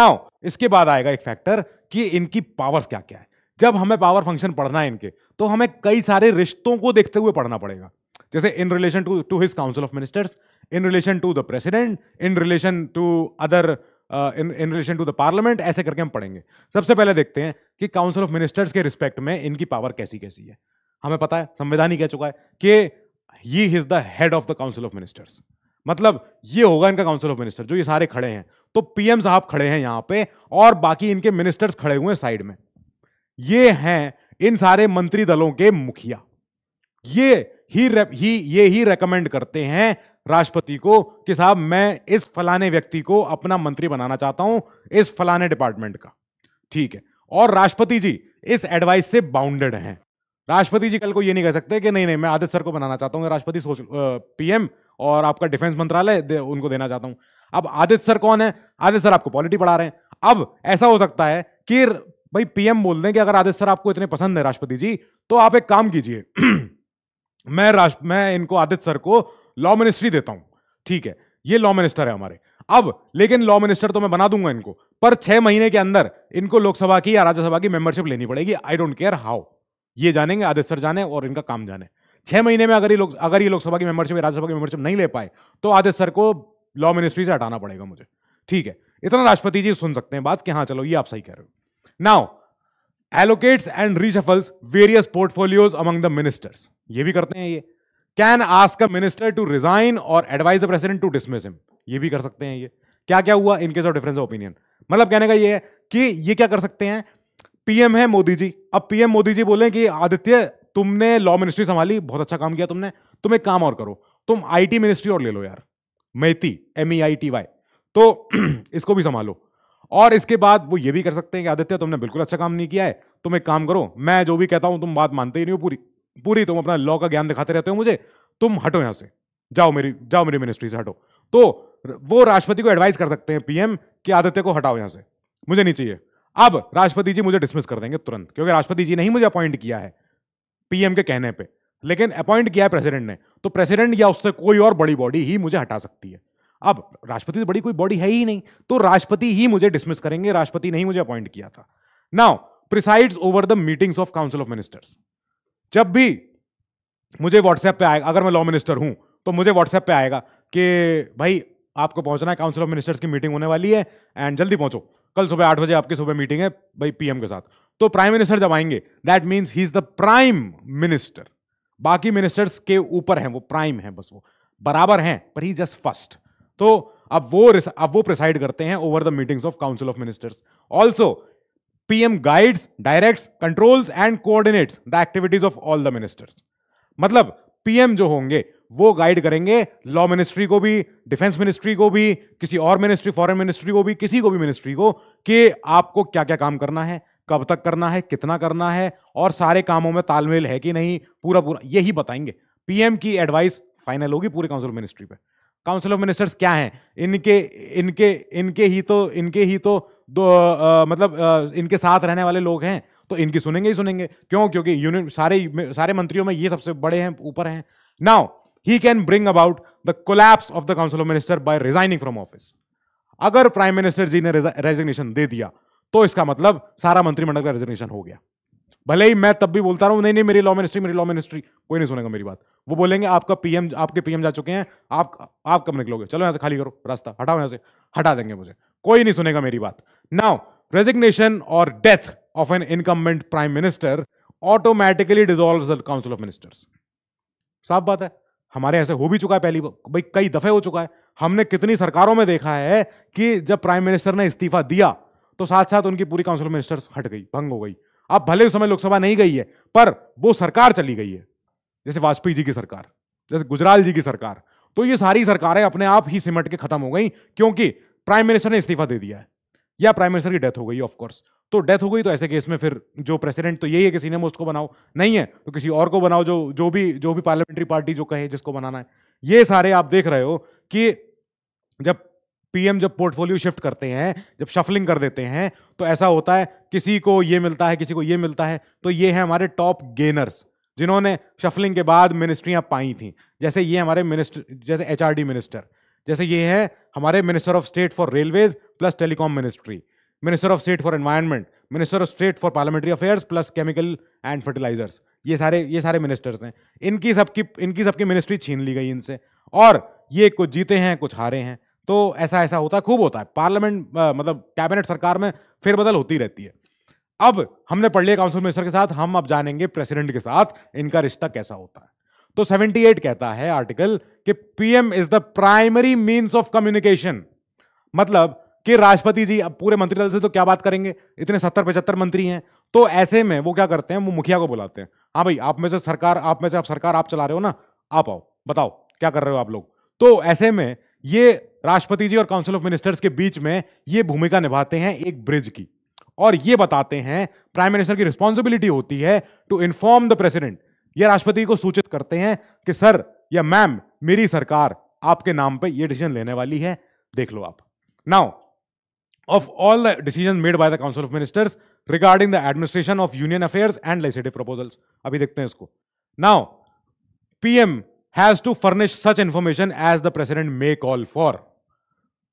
नाउ इसके बाद आएगा एक फैक्टर कि इनकी पावर्स क्या क्या है जब हमें पावर फंक्शन पढ़ना है इनके तो हमें कई सारे रिश्तों को देखते हुए पढ़ना पड़ेगा जैसे in relation to to his council of ministers in relation to the president in relation to other in in relation to the parliament ऐसे करके हम पढ़ेंगे सबसे पहले देखते हैं कि काउंसिल ऑफ मिनिस्टर्स के रिस्पेक्ट में इनकी पावर कैसी कैसी है हमें पता है संविधान ही कह चुका है कि he is the head of the council of ministers मतलब ये होगा इनका काउंसिल ऑफ मिनिस्टर जो ये सारे खड़े हैं तो पीएम साहब खड़े हैं यहाँ पे और बाकी इनके मिनिस्टर्स खड़े हुए हैं साइड में ये हैं इन सारे मंत्री दलों के मुखिया ये ही ये ही रेकमेंड करते हैं राष्ट्रपति को कि साहब मैं इस फलाने व्यक्ति को अपना मंत्री बनाना चाहता हूं इस फलाने डिपार्टमेंट का ठीक है और राष्ट्रपति जी इस एडवाइस से बाउंडेड हैं राष्ट्रपति जी कल को ये नहीं कह सकते कि नहीं नहीं मैं आदित्य सर को बनाना चाहता हूँ राष्ट्रपति सोच पीएम और आपका डिफेंस मंत्रालय दे, उनको देना चाहता हूँ अब आदित्य सर कौन है आदित्य सर आपको पॉलिटी पढ़ा रहे हैं अब ऐसा हो सकता है कि भाई पीएम बोल दें कि अगर आदित्य सर आपको इतने पसंद है राष्ट्रपति जी तो आप एक काम कीजिए मैं राष्ट्र मैं इनको आदित्य सर को लॉ मिनिस्ट्री देता हूं ठीक है ये लॉ मिनिस्टर है हमारे अब लेकिन लॉ मिनिस्टर तो मैं बना दूंगा इनको पर छह महीने के अंदर इनको लोकसभा की या राज्यसभा की मेंबरशिप लेनी पड़ेगी आई डोंट केयर हाउ ये जानेंगे आदित्य सर जाने और इनका काम जाने छह महीने में अगर ये लोग अगर ये लोकसभा की मेंबरशिप या राज्यसभा की मेंबरशिप नहीं ले पाए तो आदित्य सर को लॉ मिनिस्ट्री से हटाना पड़ेगा मुझे ठीक है इतना राष्ट्रपति जी सुन सकते हैं बात कि हाँ चलो ये आप सही कह रहे हो now allocates and reshuffles various portfolios among the ministers ये भी करते हैं ये can ask a minister to resign और advise a president to dismiss him ये भी कर सकते हैं ये क्या क्या हुआ in case of difference of opinion मतलब कहने का ये है कि ये क्या कर सकते हैं पीएम है मोदी जी अब पीएम मोदी जी बोले कि आदित्य तुमने लॉ मिनिस्ट्री संभाली बहुत अच्छा काम किया तुमने तुम एक काम और करो तुम आईटी मिनिस्ट्री और ले लो यार मैती M E I T Y तो इसको भी संभालो और इसके बाद वो ये भी कर सकते हैं कि आदित्य तुमने बिल्कुल अच्छा काम नहीं किया है तुम एक काम करो मैं जो भी कहता हूं तुम बात मानते ही नहीं हो पूरी पूरी तुम अपना लॉ का ज्ञान दिखाते रहते हो मुझे तुम हटो यहां से जाओ मेरी जाओ मेरी मिनिस्ट्री से हटो तो वो राष्ट्रपति को एडवाइस कर सकते हैं पीएम कि आदित्य को हटाओ यहां से मुझे नहीं चाहिए अब राष्ट्रपति जी मुझे डिसमिस कर देंगे तुरंत क्योंकि राष्ट्रपति जी ने ही मुझे अपॉइंट किया है पीएम के कहने पे लेकिन अपॉइंट किया है प्रेसिडेंट ने तो प्रेसिडेंट या उससे कोई और बड़ी बॉडी ही मुझे हटा सकती है अब राष्ट्रपति से बड़ी कोई बॉडी है ही नहीं तो राष्ट्रपति ही मुझे डिसमिस करेंगे राष्ट्रपति ने ही मुझे अपॉइंट किया था now presides over the meetings of council of ministers जब भी मुझे व्हाट्सएप पे आएगा अगर मैं लॉ मिनिस्टर हूं तो मुझे व्हाट्सएप पे आएगा कि भाई आपको पहुंचना है काउंसिल ऑफ मिनिस्टर्स की मीटिंग होने वाली है एंड जल्दी पहुंचो कल सुबह आठ बजे आपकी सुबह मीटिंग है भाई पीएम के साथ तो प्राइम मिनिस्टर जब आएंगे that means he is the prime minister बाकी मिनिस्टर्स के ऊपर हैं वो प्राइम हैं बस वो बराबर हैं पर ही जस्ट फर्स्ट तो अब वो अब वो प्रिसाइड करते हैं over the meetings of council of ministers also PM guides directs controls and coordinates the activities of all the ministers मतलब पीएम जो होंगे वो गाइड करेंगे लॉ मिनिस्ट्री को भी डिफेंस मिनिस्ट्री को भी किसी और मिनिस्ट्री फॉरेन मिनिस्ट्री को भी किसी को भी मिनिस्ट्री को कि आपको क्या क्या काम करना है कब तक करना है कितना करना है और सारे कामों में तालमेल है कि नहीं पूरा पूरा यही बताएंगे पीएम की एडवाइस फाइनल होगी पूरे काउंसिल ऑफ मिनिस्ट्री पर काउंसिल ऑफ मिनिस्टर्स क्या हैं इनके इनके इनके ही तो इनके ही तो दो तो, आ, मतलब आ, इनके साथ रहने वाले लोग हैं तो इनकी सुनेंगे ही सुनेंगे क्यों क्योंकि यूनियन सारे सारे मंत्रियों में ये सबसे बड़े हैं ऊपर हैं now he can bring about the collapse of the council of minister by resigning from office अगर प्राइम मिनिस्टर जी ने रेजिग्नेशन दे दिया तो इसका मतलब सारा मंत्रिमंडल का रेजिग्नेशन हो गया भले ही मैं तब भी बोलता रहा हूं नहीं नहीं मेरी लॉ मिनिस्ट्री मेरी लॉ मिनिस्ट्री कोई नहीं सुनेगा मेरी बात वो बोलेंगे आपका पीएम आपके पीएम जा चुके हैं आप आप कब निकलोगे चलो यहां से खाली करो रास्ता हटाओ यहां से हटा देंगे मुझे कोई नहीं सुनेगा मेरी बात Now, resignation or death of an incumbent prime minister automatically dissolve the council of ministers साफ बात है हमारे ऐसे हो भी चुका है पहली भाई कई दफे हो चुका है हमने कितनी सरकारों में देखा है कि जब प्राइम मिनिस्टर ने इस्तीफा दिया तो साथ साथ उनकी पूरी काउंसिल ऑफ मिनिस्टर्स हट गई भंग हो गई अब भले उस समय लोकसभा नहीं गई है पर वो सरकार चली गई है जैसे वाजपेयी जी की सरकार जैसे गुजराल जी की सरकार तो ये सारी सरकारें अपने आप ही सिमट के खत्म हो गई क्योंकि प्राइम मिनिस्टर ने इस्तीफा दे दिया है या प्राइम मिनिस्टर की डेथ हो गई ऑफकोर्स तो डेथ हो गई तो ऐसे केस में फिर जो प्रेसिडेंट तो यही है कि सीनियर मोस्ट को बनाओ नहीं है तो किसी और को बनाओ जो जो भी जो भी पार्लियामेंट्री पार्टी जो कहे जिसको बनाना है ये सारे आप देख रहे हो कि जब पीएम जब पोर्टफोलियो शिफ्ट करते हैं जब शफलिंग कर देते हैं तो ऐसा होता है किसी को ये मिलता है किसी को ये मिलता है तो ये है हमारे टॉप गेनर्स जिन्होंने शफलिंग के बाद मिनिस्ट्रियां पाई थी जैसे ये हमारे मिनिस्टर जैसे एच मिनिस्टर जैसे ये है हमारे minister of state for railways plus telecom ministry minister of state for environment, minister of state for parliamentary affairs plus chemical and fertilisers ये सारे ये सारे मिनिस्टर्स हैं इनकी सबकी इनकी सबकी मिनिस्ट्री छीन ली गई इनसे और ये कुछ जीते हैं कुछ हारे हैं तो ऐसा ऐसा होता है खूब होता है पार्लियामेंट मतलब कैबिनेट सरकार में फेरबदल होती रहती है अब हमने पढ़ लिया काउंसिल मिनिस्टर के साथ हम अब जानेंगे प्रेसिडेंट के साथ इनका रिश्ता कैसा होता है तो 78 कहता है आर्टिकल कि PM is the primary means of communication मतलब कि राष्ट्रपति जी अब पूरे दल से तो क्या बात करेंगे इतने सत्तर पचहत्तर मंत्री हैं तो ऐसे में वो क्या करते हैं वो मुखिया को बुलाते हैं हाँ भाई आप में से सरकार आप में से आप सरकार आप चला रहे हो ना आप आओ बताओ क्या कर रहे हो आप लोग तो ऐसे में ये राष्ट्रपति जी और काउंसिल ऑफ मिनिस्टर्स के बीच में ये भूमिका निभाते हैं एक ब्रिज की और ये बताते हैं प्राइम मिनिस्टर की रिस्पॉन्सिबिलिटी होती है टू इन्फॉर्म द प्रेसिडेंट ये राष्ट्रपति को सूचित करते हैं कि सर या मैम मेरी सरकार आपके नाम पे ये डिसीजन लेने वाली है देख लो आप now of all the decisions made by the Council of Ministers regarding the administration of union affairs and legislative proposals. अभी देखते हैं इसको. Now, PM has to furnish such information as the President may call for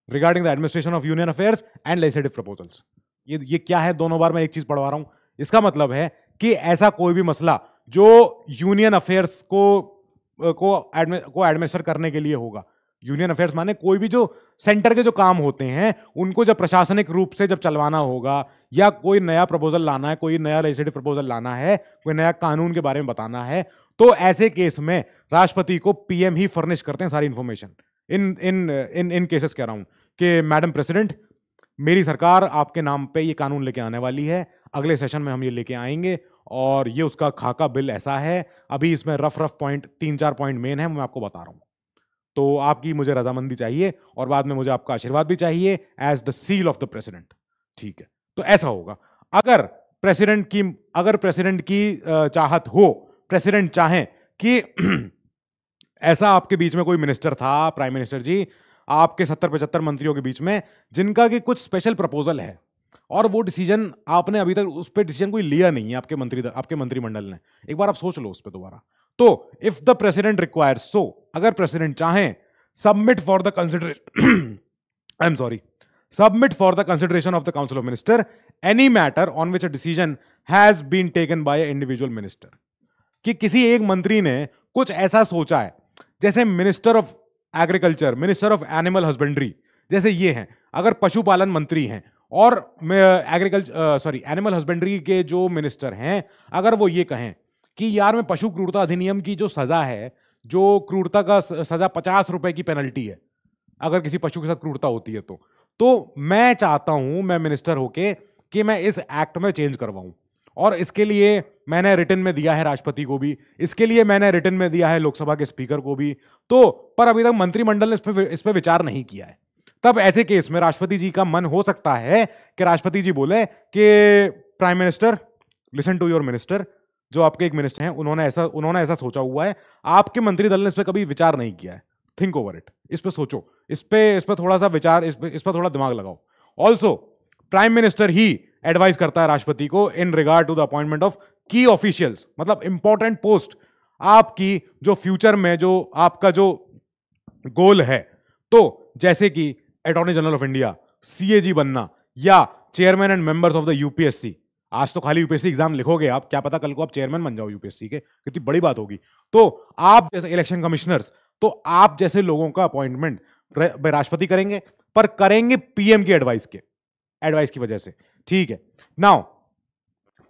regarding the administration of union affairs and legislative proposals. ये ये क्या है दोनों बार मैं एक चीज पढ़वा रहा हूं इसका मतलब है कि ऐसा कोई भी मसला जो यूनियन अफेयर्स को को एडमिन को एडमिनिस्टर करने के लिए होगा यूनियन अफेयर्स माने कोई भी जो सेंटर के जो काम होते हैं उनको जब प्रशासनिक रूप से जब चलवाना होगा या कोई नया प्रपोजल लाना है कोई नया लेजिस्लेटिव प्रपोजल लाना है कोई नया कानून के बारे में बताना है तो ऐसे केस में राष्ट्रपति को पीएम ही फर्निश करते हैं सारी information in in in in cases कह रहा हूँ कि मैडम प्रेसिडेंट मेरी सरकार आपके नाम पे ये कानून लेके आने वाली है अगले सेशन में हम ये लेके आएंगे और ये उसका खाका बिल ऐसा है अभी इसमें रफ रफ पॉइंट तीन चार पॉइंट मेन है मैं आपको बता रहा हूँ तो आपकी मुझे रजामंदी चाहिए और बाद में मुझे आपका आशीर्वाद भी चाहिए as the seal of the president ठीक है तो ऐसा होगा अगर प्रेसिडेंट की अगर प्रेसिडेंट की चाहत हो प्रेसिडेंट चाहें कि ऐसा आपके बीच में कोई मिनिस्टर था प्राइम मिनिस्टर जी आपके सत्तर पचहत्तर मंत्रियों के बीच में जिनका कि कुछ स्पेशल प्रपोजल है और वो डिसीजन आपने अभी तक उस पर डिसीजन कोई लिया नहीं है आपके मंत्री आपके मंत्रिमंडल ने एक बार आप सोच लो उस पर दोबारा तो if the president requires so अगर प्रेसिडेंट चाहें submit for the consideration I am sorry submit for the consideration of the council of minister any matter on which a decision has been taken by individual minister कि किसी एक मंत्री ने कुछ ऐसा सोचा है जैसे minister of agriculture minister of animal husbandry जैसे ये हैं अगर पशुपालन मंत्री हैं और एग्रीकल्चर सॉरी एनिमल हस्बेंड्री के जो मिनिस्टर हैं अगर वो ये कहें कि यार मैं पशु क्रूरता अधिनियम की जो सजा है जो क्रूरता का सजा पचास रुपए की पेनल्टी है अगर किसी पशु के साथ क्रूरता होती है तो तो मैं चाहता हूं मैं मिनिस्टर होके कि मैं इस एक्ट में चेंज करवाऊं और इसके लिए मैंने रिटर्न में दिया है राष्ट्रपति को भी इसके लिए मैंने रिटर्न में दिया है लोकसभा के स्पीकर को भी तो पर अभी तक मंत्रिमंडल ने इस पर इस पर विचार नहीं किया है तब ऐसे केस में राष्ट्रपति जी का मन हो सकता है कि राष्ट्रपति जी बोले कि prime minister listen to your minister जो आपके एक मिनिस्टर हैं उन्होंने ऐसा उन्होंने ऐसा सोचा हुआ है आपके मंत्री दल ने इस पर कभी विचार नहीं किया है थिंक ओवर इट इस पर सोचो इस पर इस पर थोड़ा सा विचार इस पर इस पर थोड़ा दिमाग लगाओ also prime minister he advise करता है राष्ट्रपति को in regard to the appointment of key officials मतलब इंपॉर्टेंट पोस्ट आपकी जो फ्यूचर में जो आपका जो गोल है तो जैसे कि अटॉर्नी जनरल ऑफ इंडिया सी बनना या chairman and members of the UPSC आज तो खाली यूपीएससी एग्जाम लिखोगे आप क्या पता कल को आप चेयरमैन बन जाओ यूपीएससी के कितनी बड़ी बात होगी तो आप जैसे इलेक्शन कमिश्नर्स तो आप जैसे लोगों का अपॉइंटमेंट राष्ट्रपति करेंगे पर करेंगे पीएम की एडवाइस के एडवाइस की वजह से ठीक है नाउ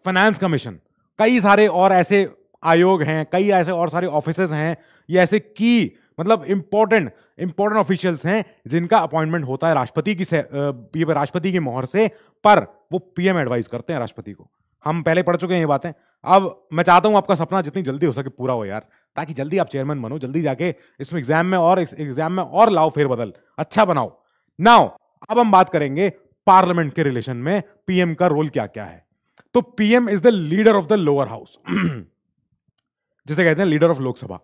फाइनेंस कमीशन कई सारे और ऐसे आयोग हैं कई ऐसे और सारे ऑफिस हैं ये ऐसे की मतलब इंपॉर्टेंट इंपॉर्टेंट ऑफिशियल्स हैं जिनका अपॉइंटमेंट होता है राष्ट्रपति की राष्ट्रपति के मोहर से पर वो पीएम एडवाइस करते हैं राष्ट्रपति को हम पहले पढ़ चुके हैं ये बातें अब मैं चाहता हूं आपका सपना जितनी जल्दी हो सके पूरा हो यार ताकि जल्दी आप चेयरमैन बनो जल्दी जाके इसमें एग्जाम में और एग्जाम में और लाओ फिर बदल अच्छा बनाओ नाउ अब हम बात करेंगे पार्लियामेंट के रिलेशन में पीएम का रोल क्या क्या है तो PM is the leader of the lower house जिसे कहते हैं लीडर ऑफ लोकसभा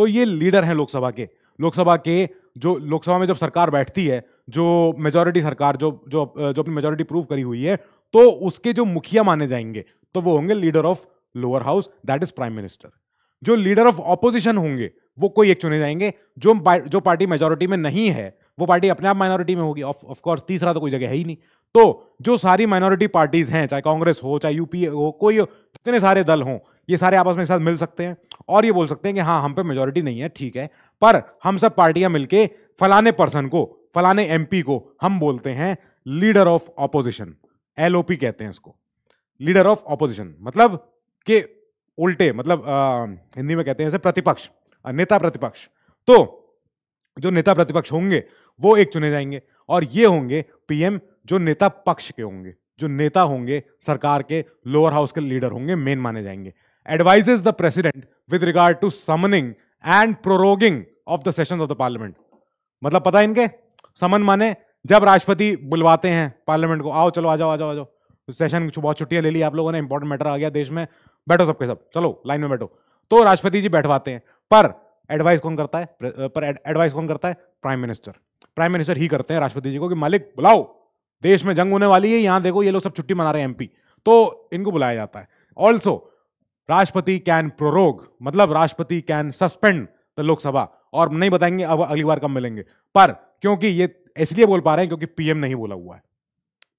तो ये लीडर हैं लोकसभा के लोकसभा के जो लोकसभा में जब सरकार बैठती है जो मेजोरिटी सरकार जो जो जो अपनी मेजोरिटी प्रूव करी हुई है तो उसके जो मुखिया माने जाएंगे तो वो होंगे leader of lower house that is prime minister जो लीडर ऑफ ऑपोजिशन होंगे वो कोई एक चुने जाएंगे जो जो पार्टी मेजोरिटी में नहीं है वो पार्टी अपने आप माइनॉरिटी में होगी ऑफ कोर्स तीसरा तो कोई जगह है ही नहीं तो जो सारी माइनॉरिटी पार्टीज हैं चाहे कांग्रेस हो चाहे यूपीए हो कोई कितने सारे दल हों ये सारे आपस में एक साथ मिल सकते हैं और ये बोल सकते हैं कि हाँ हम पे मेजोरिटी नहीं है ठीक है पर हम सब पार्टियां मिलकर फलाने पर्सन को फलाने एमपी को हम बोलते हैं लीडर ऑफ ऑपोजिशन एलओपी कहते हैं इसको लीडर ऑफ ऑपोजिशन मतलब के उल्टे मतलब आ, हिंदी में कहते हैं ऐसे प्रतिपक्ष नेता प्रतिपक्ष तो जो नेता प्रतिपक्ष होंगे वो एक चुने जाएंगे और ये होंगे पीएम जो नेता पक्ष के होंगे जो नेता होंगे सरकार के लोअर हाउस के लीडर होंगे मेन माने जाएंगे advises the president with regard to summoning and proroguing of the session of the parliament मतलब पता है इनके समन माने जब राष्ट्रपति बुलवाते हैं पार्लियामेंट को आओ चलो आ जाओ आ जाओ आ जाओ सेशन बहुत छुट्टियां ले ली आप लोगों ने इंपॉर्टेंट मैटर आ गया देश में बैठो सबके सब चलो लाइन में बैठो तो राष्ट्रपति जी बैठवाते हैं पर एडवाइस कौन करता है पर एडवाइस कौन करता है प्राइम मिनिस्टर प्राइम मिनिस्टर ही करते हैं राष्ट्रपति जी को कि मालिक बुलाओ देश में जंग होने वाली है यहां देखो ये लोग सब छुट्टी मना रहे हैं एमपी तो इनको बुलाया जाता है ऑल्सो राष्ट्रपति कैन प्रोरोग मतलब राष्ट्रपति कैन सस्पेंड द लोकसभा और नहीं बताएंगे अब अगली बार कब मिलेंगे पर क्योंकि ये इसलिए बोल पा रहे हैं क्योंकि पीएम नहीं बोला हुआ है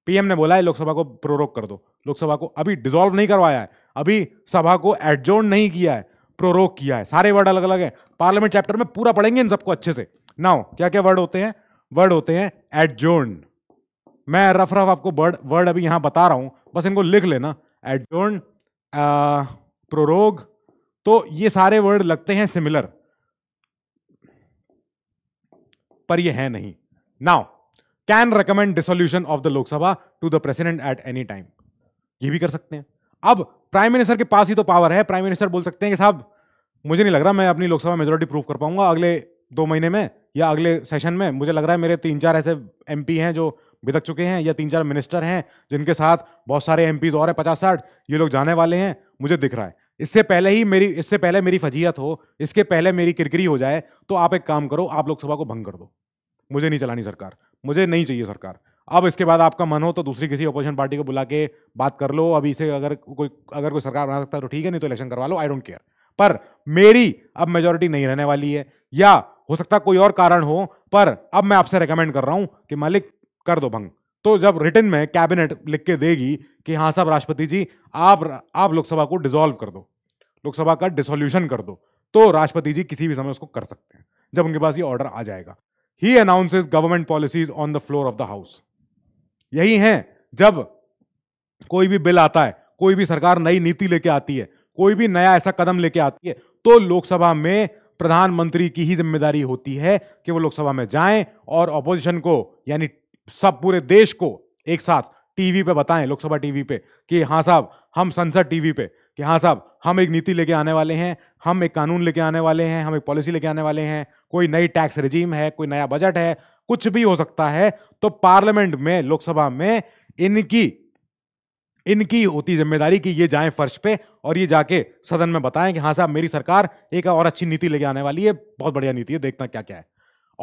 पीएम ने बोला है लोकसभा को प्रोरोक कर दो लोकसभा को अभी डिसॉल्व नहीं करवाया है अभी सभा को एडजोर्न नहीं किया है प्रोरोक किया है सारे वर्ड अलग अलग हैं पार्लियामेंट चैप्टर में पूरा पढ़ेंगे इन सबको अच्छे से नाउ क्या क्या वर्ड होते हैं वर्ड होते हैं एडजोर्न मैं रफ रफ आपको वर्ड वर्ड अभी यहां बता रहा हूं बस इनको लिख लेना एडजोर्न uh, प्रोरोग तो ये सारे वर्ड लगते हैं सिमिलर पर यह है नहीं now can recommend dissolution of the Lok Sabha to the president at any time ये भी कर सकते हैं अब प्राइम मिनिस्टर के पास ही तो पावर है प्राइम मिनिस्टर बोल सकते हैं कि साहब मुझे नहीं लग रहा मैं अपनी लोकसभा मेजोरिटी प्रूव कर पाऊंगा अगले दो महीने में या अगले सेशन में मुझे लग रहा है मेरे तीन चार ऐसे एम हैं जो बिदक चुके हैं या तीन चार मिनिस्टर हैं जिनके साथ बहुत सारे एम और हैं पचास साठ ये लोग जाने वाले हैं मुझे दिख रहा है इससे पहले ही मेरी इससे पहले मेरी फजीहत हो इसके पहले मेरी किरकिरी हो जाए तो आप एक काम करो आप लोकसभा को भंग कर दो मुझे नहीं चलानी सरकार मुझे नहीं चाहिए सरकार अब इसके बाद आपका मन हो तो दूसरी किसी अपोजिशन पार्टी को बुला के बात कर लो अभी से अगर कोई अगर कोई सरकार बना सकता है तो ठीक है नहीं तो इलेक्शन करवा लो आई डोंट केयर पर मेरी अब मेजोरिटी नहीं रहने वाली है या हो सकता कोई और कारण हो पर अब मैं आपसे रिकमेंड कर रहा हूं कि मालिक कर दो भंग तो जब रिटर्न में कैबिनेट लिख के देगी कि हाँ साहब राष्ट्रपति जी आप आप लोकसभा को डिसॉल्व कर दो लोकसभा का डिसोल्यूशन कर दो तो राष्ट्रपति जी किसी भी समय उसको कर सकते हैं जब उनके पास ये ऑर्डर आ जाएगा he announces government policies on the floor of the house यही है जब कोई भी बिल आता है कोई भी सरकार नई नीति लेके आती है कोई भी नया ऐसा कदम लेके आती है तो लोकसभा में प्रधानमंत्री की ही जिम्मेदारी होती है कि वो लोकसभा में जाएं और अपोजिशन को यानी सब पूरे देश को एक साथ टीवी पे बताएं लोकसभा टीवी पे कि हाँ साहब हम संसद टीवी पे कि हाँ साहब हम एक नीति लेके आने वाले हैं हम एक कानून लेके आने वाले हैं हम एक पॉलिसी लेके आने वाले हैं कोई नई टैक्स रिजीम है कोई नया बजट है कुछ भी हो सकता है तो पार्लियामेंट में लोकसभा में इनकी इनकी होती जिम्मेदारी कि ये जाएं फर्श पे और ये जाके सदन में बताएं कि हाँ साहब मेरी सरकार एक और अच्छी नीति लेके आने वाली है बहुत बढ़िया नीति है देखना क्या क्या है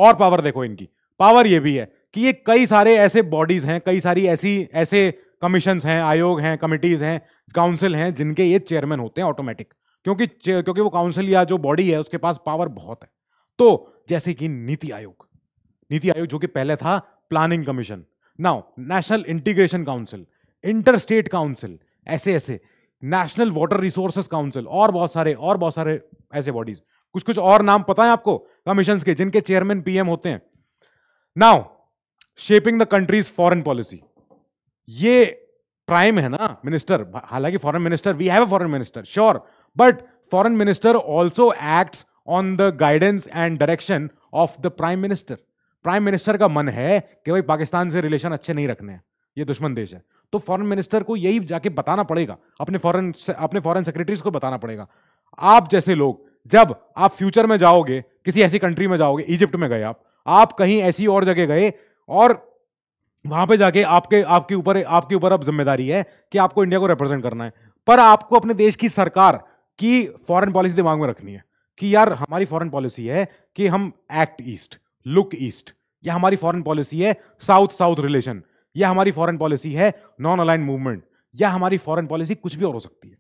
और पावर देखो इनकी पावर ये भी है कि ये कई सारे ऐसे बॉडीज हैं कई सारी ऐसी ऐसे कमीशन हैं आयोग हैं कमिटीज़ हैं काउंसिल हैं जिनके ये चेयरमैन होते हैं ऑटोमेटिक क्योंकि क्योंकि वो काउंसिल या जो बॉडी है उसके पास पावर बहुत है तो जैसे कि नीति आयोग नीति आयोग जो कि पहले था planning commission now national integration council inter state council ऐसे ऐसे नेशनल वाटर रिसोर्सेस काउंसिल और बहुत सारे और बहुत सारे ऐसे बॉडीज कुछ कुछ और नाम पता है आपको कमीशन के जिनके चेयरमैन पीएम होते हैं now shaping the country's foreign policy ये प्राइम है ना मिनिस्टर हालांकि foreign minister we have a foreign minister sure but foreign minister also act on the guidance and direction of the prime minister prime minister का मन है कि भाई पाकिस्तान से रिलेशन अच्छे नहीं रखने हैं ये दुश्मन देश है तो फॉरेन मिनिस्टर को यही जाके बताना पड़ेगा अपने फॉरेन अपने फॉरेन सेक्रेटरीज को बताना पड़ेगा आप जैसे लोग जब आप फ्यूचर में जाओगे किसी ऐसी कंट्री में जाओगे इजिप्ट में गए आप आप कहीं ऐसी और जगह गए और वहां पे जाके आपके आपके ऊपर आपके ऊपर अब जिम्मेदारी है कि आपको इंडिया को रिप्रेजेंट करना है पर आपको अपने देश की सरकार की फॉरेन पॉलिसी दिमाग में रखनी है कि यार हमारी फॉरेन पॉलिसी है कि हम एक्ट ईस्ट लुक ईस्ट यह हमारी फॉरेन पॉलिसी है साउथ साउथ रिलेशन यह हमारी फॉरेन पॉलिसी है नॉन अलाइन मूवमेंट या हमारी फॉरेन पॉलिसी कुछ भी और हो सकती है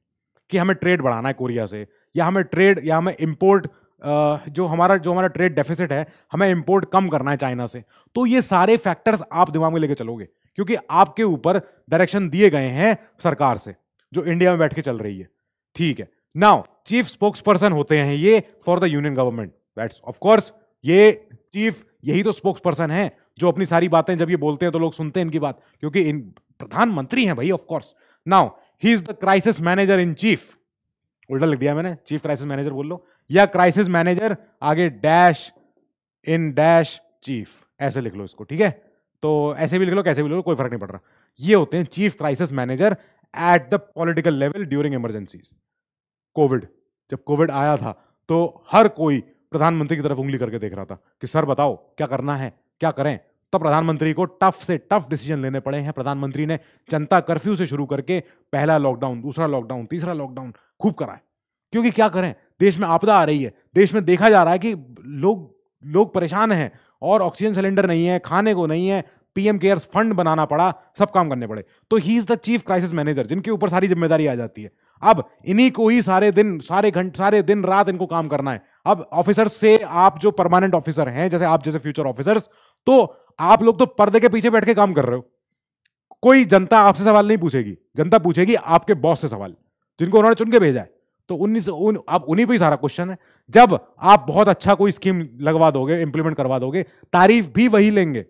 कि हमें ट्रेड बढ़ाना है कोरिया से या हमें ट्रेड या हमें इम्पोर्ट जो हमारा जो हमारा ट्रेड डेफिसिट है हमें इंपोर्ट कम करना है चाइना से तो ये सारे फैक्टर्स आप दिमाग में लेके चलोगे क्योंकि आपके ऊपर डायरेक्शन दिए गए हैं सरकार से जो इंडिया में बैठ के चल रही है ठीक है नाउ चीफ स्पोक्स पर्सन होते हैं ये for the union government that's of course ये चीफ यही तो स्पोक्स पर्सन है जो अपनी सारी बातें जब ये बोलते हैं तो लोग सुनते हैं इनकी बात क्योंकि इन प्रधानमंत्री हैं भाई of course now he is the crisis manager in chief उल्टा लिख दिया मैंने चीफ क्राइसिस मैनेजर बोल लो या क्राइसिस मैनेजर आगे डैश इन डैश चीफ ऐसे लिख लो इसको ठीक है तो ऐसे भी लिख लो कैसे भी लिख लो कोई फर्क नहीं पड़ रहा ये होते हैं chief crisis manager at the political level during emergency Covid जब कोविड आया था तो हर कोई प्रधानमंत्री की तरफ उंगली करके देख रहा था कि सर बताओ क्या करना है क्या करें तब तो प्रधानमंत्री को टफ से टफ डिसीजन लेने पड़े हैं प्रधानमंत्री ने जनता कर्फ्यू से शुरू करके पहला लॉकडाउन दूसरा लॉकडाउन तीसरा लॉकडाउन खूब कराए क्योंकि क्या करें देश में आपदा आ रही है देश में देखा जा रहा है कि लोग लोग परेशान हैं और ऑक्सीजन सिलेंडर नहीं है खाने को नहीं है पीएम केयर्स फंड बनाना पड़ा सब काम करने पड़े तो he is the chief crisis manager जिनके ऊपर सारी जिम्मेदारी आ जाती है अब इन्हीं को ही सारे दिन सारे घंटे सारे दिन रात इनको काम करना है अब ऑफिसर से आप जो परमानेंट ऑफिसर हैं जैसे आप जैसे फ्यूचर ऑफिसर्स तो आप लोग तो पर्दे के पीछे बैठ के काम कर रहे हो कोई जनता आपसे सवाल नहीं पूछेगी जनता पूछेगी आपके बॉस से सवाल जिनको उन्होंने चुन के भेजा है तो उन्नीस उन, आप उन्हीं पर ही सारा क्वेश्चन है जब आप बहुत अच्छा कोई स्कीम लगवा दोगे इंप्लीमेंट करवा दोगे तारीफ भी वही लेंगे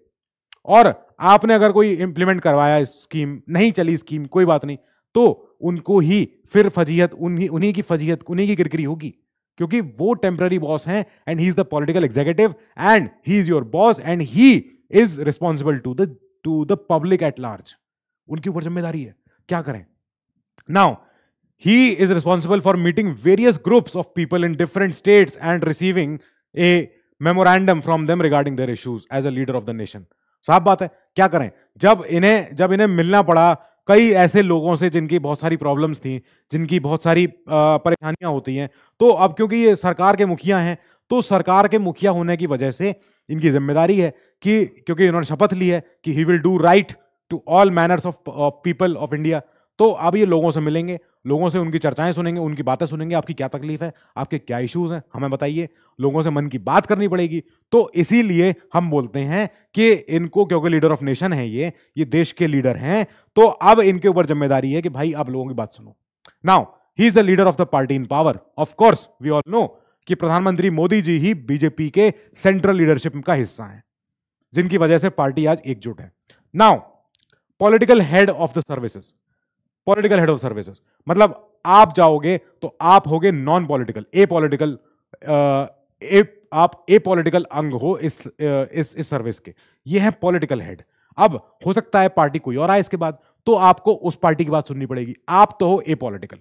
और आपने अगर कोई इंप्लीमेंट करवाया स्कीम नहीं चली स्कीम कोई बात नहीं तो उनको ही फिर फजीहत उन्हीं उन्हीं की फजीहत उन्हीं की किरकिरी होगी क्योंकि वो टेम्प्ररी बॉस हैं and he is the political executive and he is your boss and he is responsible to the to the public at large उनके ऊपर जिम्मेदारी है क्या करें now He is responsible for meeting various groups of people in different states and receiving a memorandum from them regarding their issues as a leader of the nation. साफ बात है क्या करें जब इन्हें जब इन्हें मिलना पड़ा कई ऐसे लोगों से जिनकी बहुत सारी प्रॉब्लम्स थी जिनकी बहुत सारी परेशानियां होती हैं तो अब क्योंकि ये सरकार के मुखिया हैं तो सरकार के मुखिया होने की वजह से इनकी जिम्मेदारी है कि क्योंकि इन्होंने शपथ ली है कि he will do right to all manners of people of India तो अब ये लोगों से मिलेंगे लोगों से उनकी चर्चाएं सुनेंगे उनकी बातें सुनेंगे आपकी क्या तकलीफ है आपके क्या इश्यूज हैं हमें बताइए लोगों से मन की बात करनी पड़ेगी तो इसीलिए हम बोलते हैं कि इनको क्योंकि लीडर ऑफ नेशन है ये ये देश के लीडर हैं तो अब इनके ऊपर जिम्मेदारी है कि भाई आप लोगों की बात सुनो now he is the leader of the party in power of course we all know कि प्रधानमंत्री मोदी जी ही बीजेपी के सेंट्रल लीडरशिप का हिस्सा है जिनकी वजह से पार्टी आज एकजुट है now political head of the services political head of services मतलब आप जाओगे तो आप होगे non political apolitical a आप ए पॉलिटिकल अंग हो इस uh, इस इस सर्विस के ये है पॉलिटिकल हेड अब हो सकता है पार्टी कोई और आए इसके बाद तो आपको उस पार्टी की बात सुननी पड़ेगी आप तो हो ए पॉलिटिकल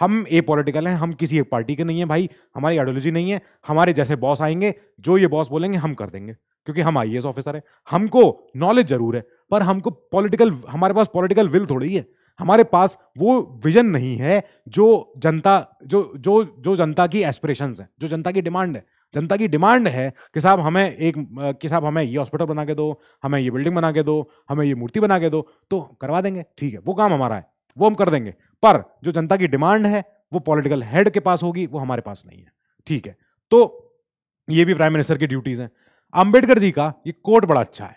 हम ए पॉलिटिकल हैं हम किसी एक पार्टी के नहीं है भाई हमारी आइडियोलॉजी नहीं है हमारे जैसे बॉस आएंगे जो ये बॉस बोलेंगे हम कर देंगे क्योंकि हम आई ऑफिसर हैं हमको नॉलेज जरूर है पर हमको पॉलिटिकल हमारे पास पॉलिटिकल विल थोड़ी है हमारे पास वो विजन नहीं है जो जनता जो जो जो जनता की एस्पिरेशन है जो जनता की डिमांड है जनता की डिमांड है कि साहब हमें एक कि साहब हमें ये हॉस्पिटल बना के दो हमें ये बिल्डिंग बना के दो हमें ये मूर्ति बना के दो तो करवा देंगे ठीक है वो काम हमारा है वो हम कर देंगे पर जो जनता की डिमांड है वो पॉलिटिकल हेड के पास होगी वो हमारे पास नहीं है ठीक है तो ये भी प्राइम मिनिस्टर की ड्यूटीज हैं अंबेडकर जी का ये कोट बड़ा अच्छा है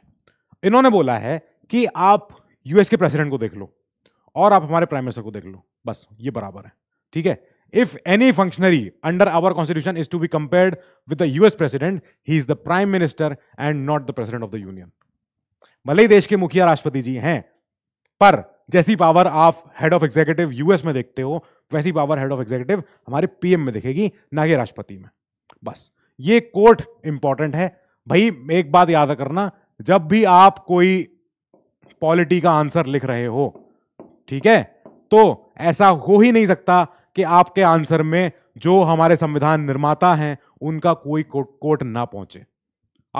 इन्होंने बोला है कि आप यूएस के प्रेसिडेंट को देख लो और आप हमारे प्राइम मिनिस्टर को देख लो बस ये बराबर है ठीक है if any functionary under our constitution is to be compared with the US president he is the prime minister and not the president of the union भले ही देश के मुखिया राष्ट्रपति जी हैं पर जैसी पावर आप हेड ऑफ एग्जीक्यूटिव यूएस में देखते हो वैसी पावर हेड ऑफ एग्जीक्यूटिव हमारे पीएम में दिखेगी ना कि राष्ट्रपति में बस ये कोर्ट इंपॉर्टेंट है भाई एक बात याद करना जब भी आप कोई पॉलिटी का आंसर लिख रहे हो ठीक है तो ऐसा हो ही नहीं सकता कि आपके आंसर में जो हमारे संविधान निर्माता हैं उनका कोई कोट, कोट ना पहुंचे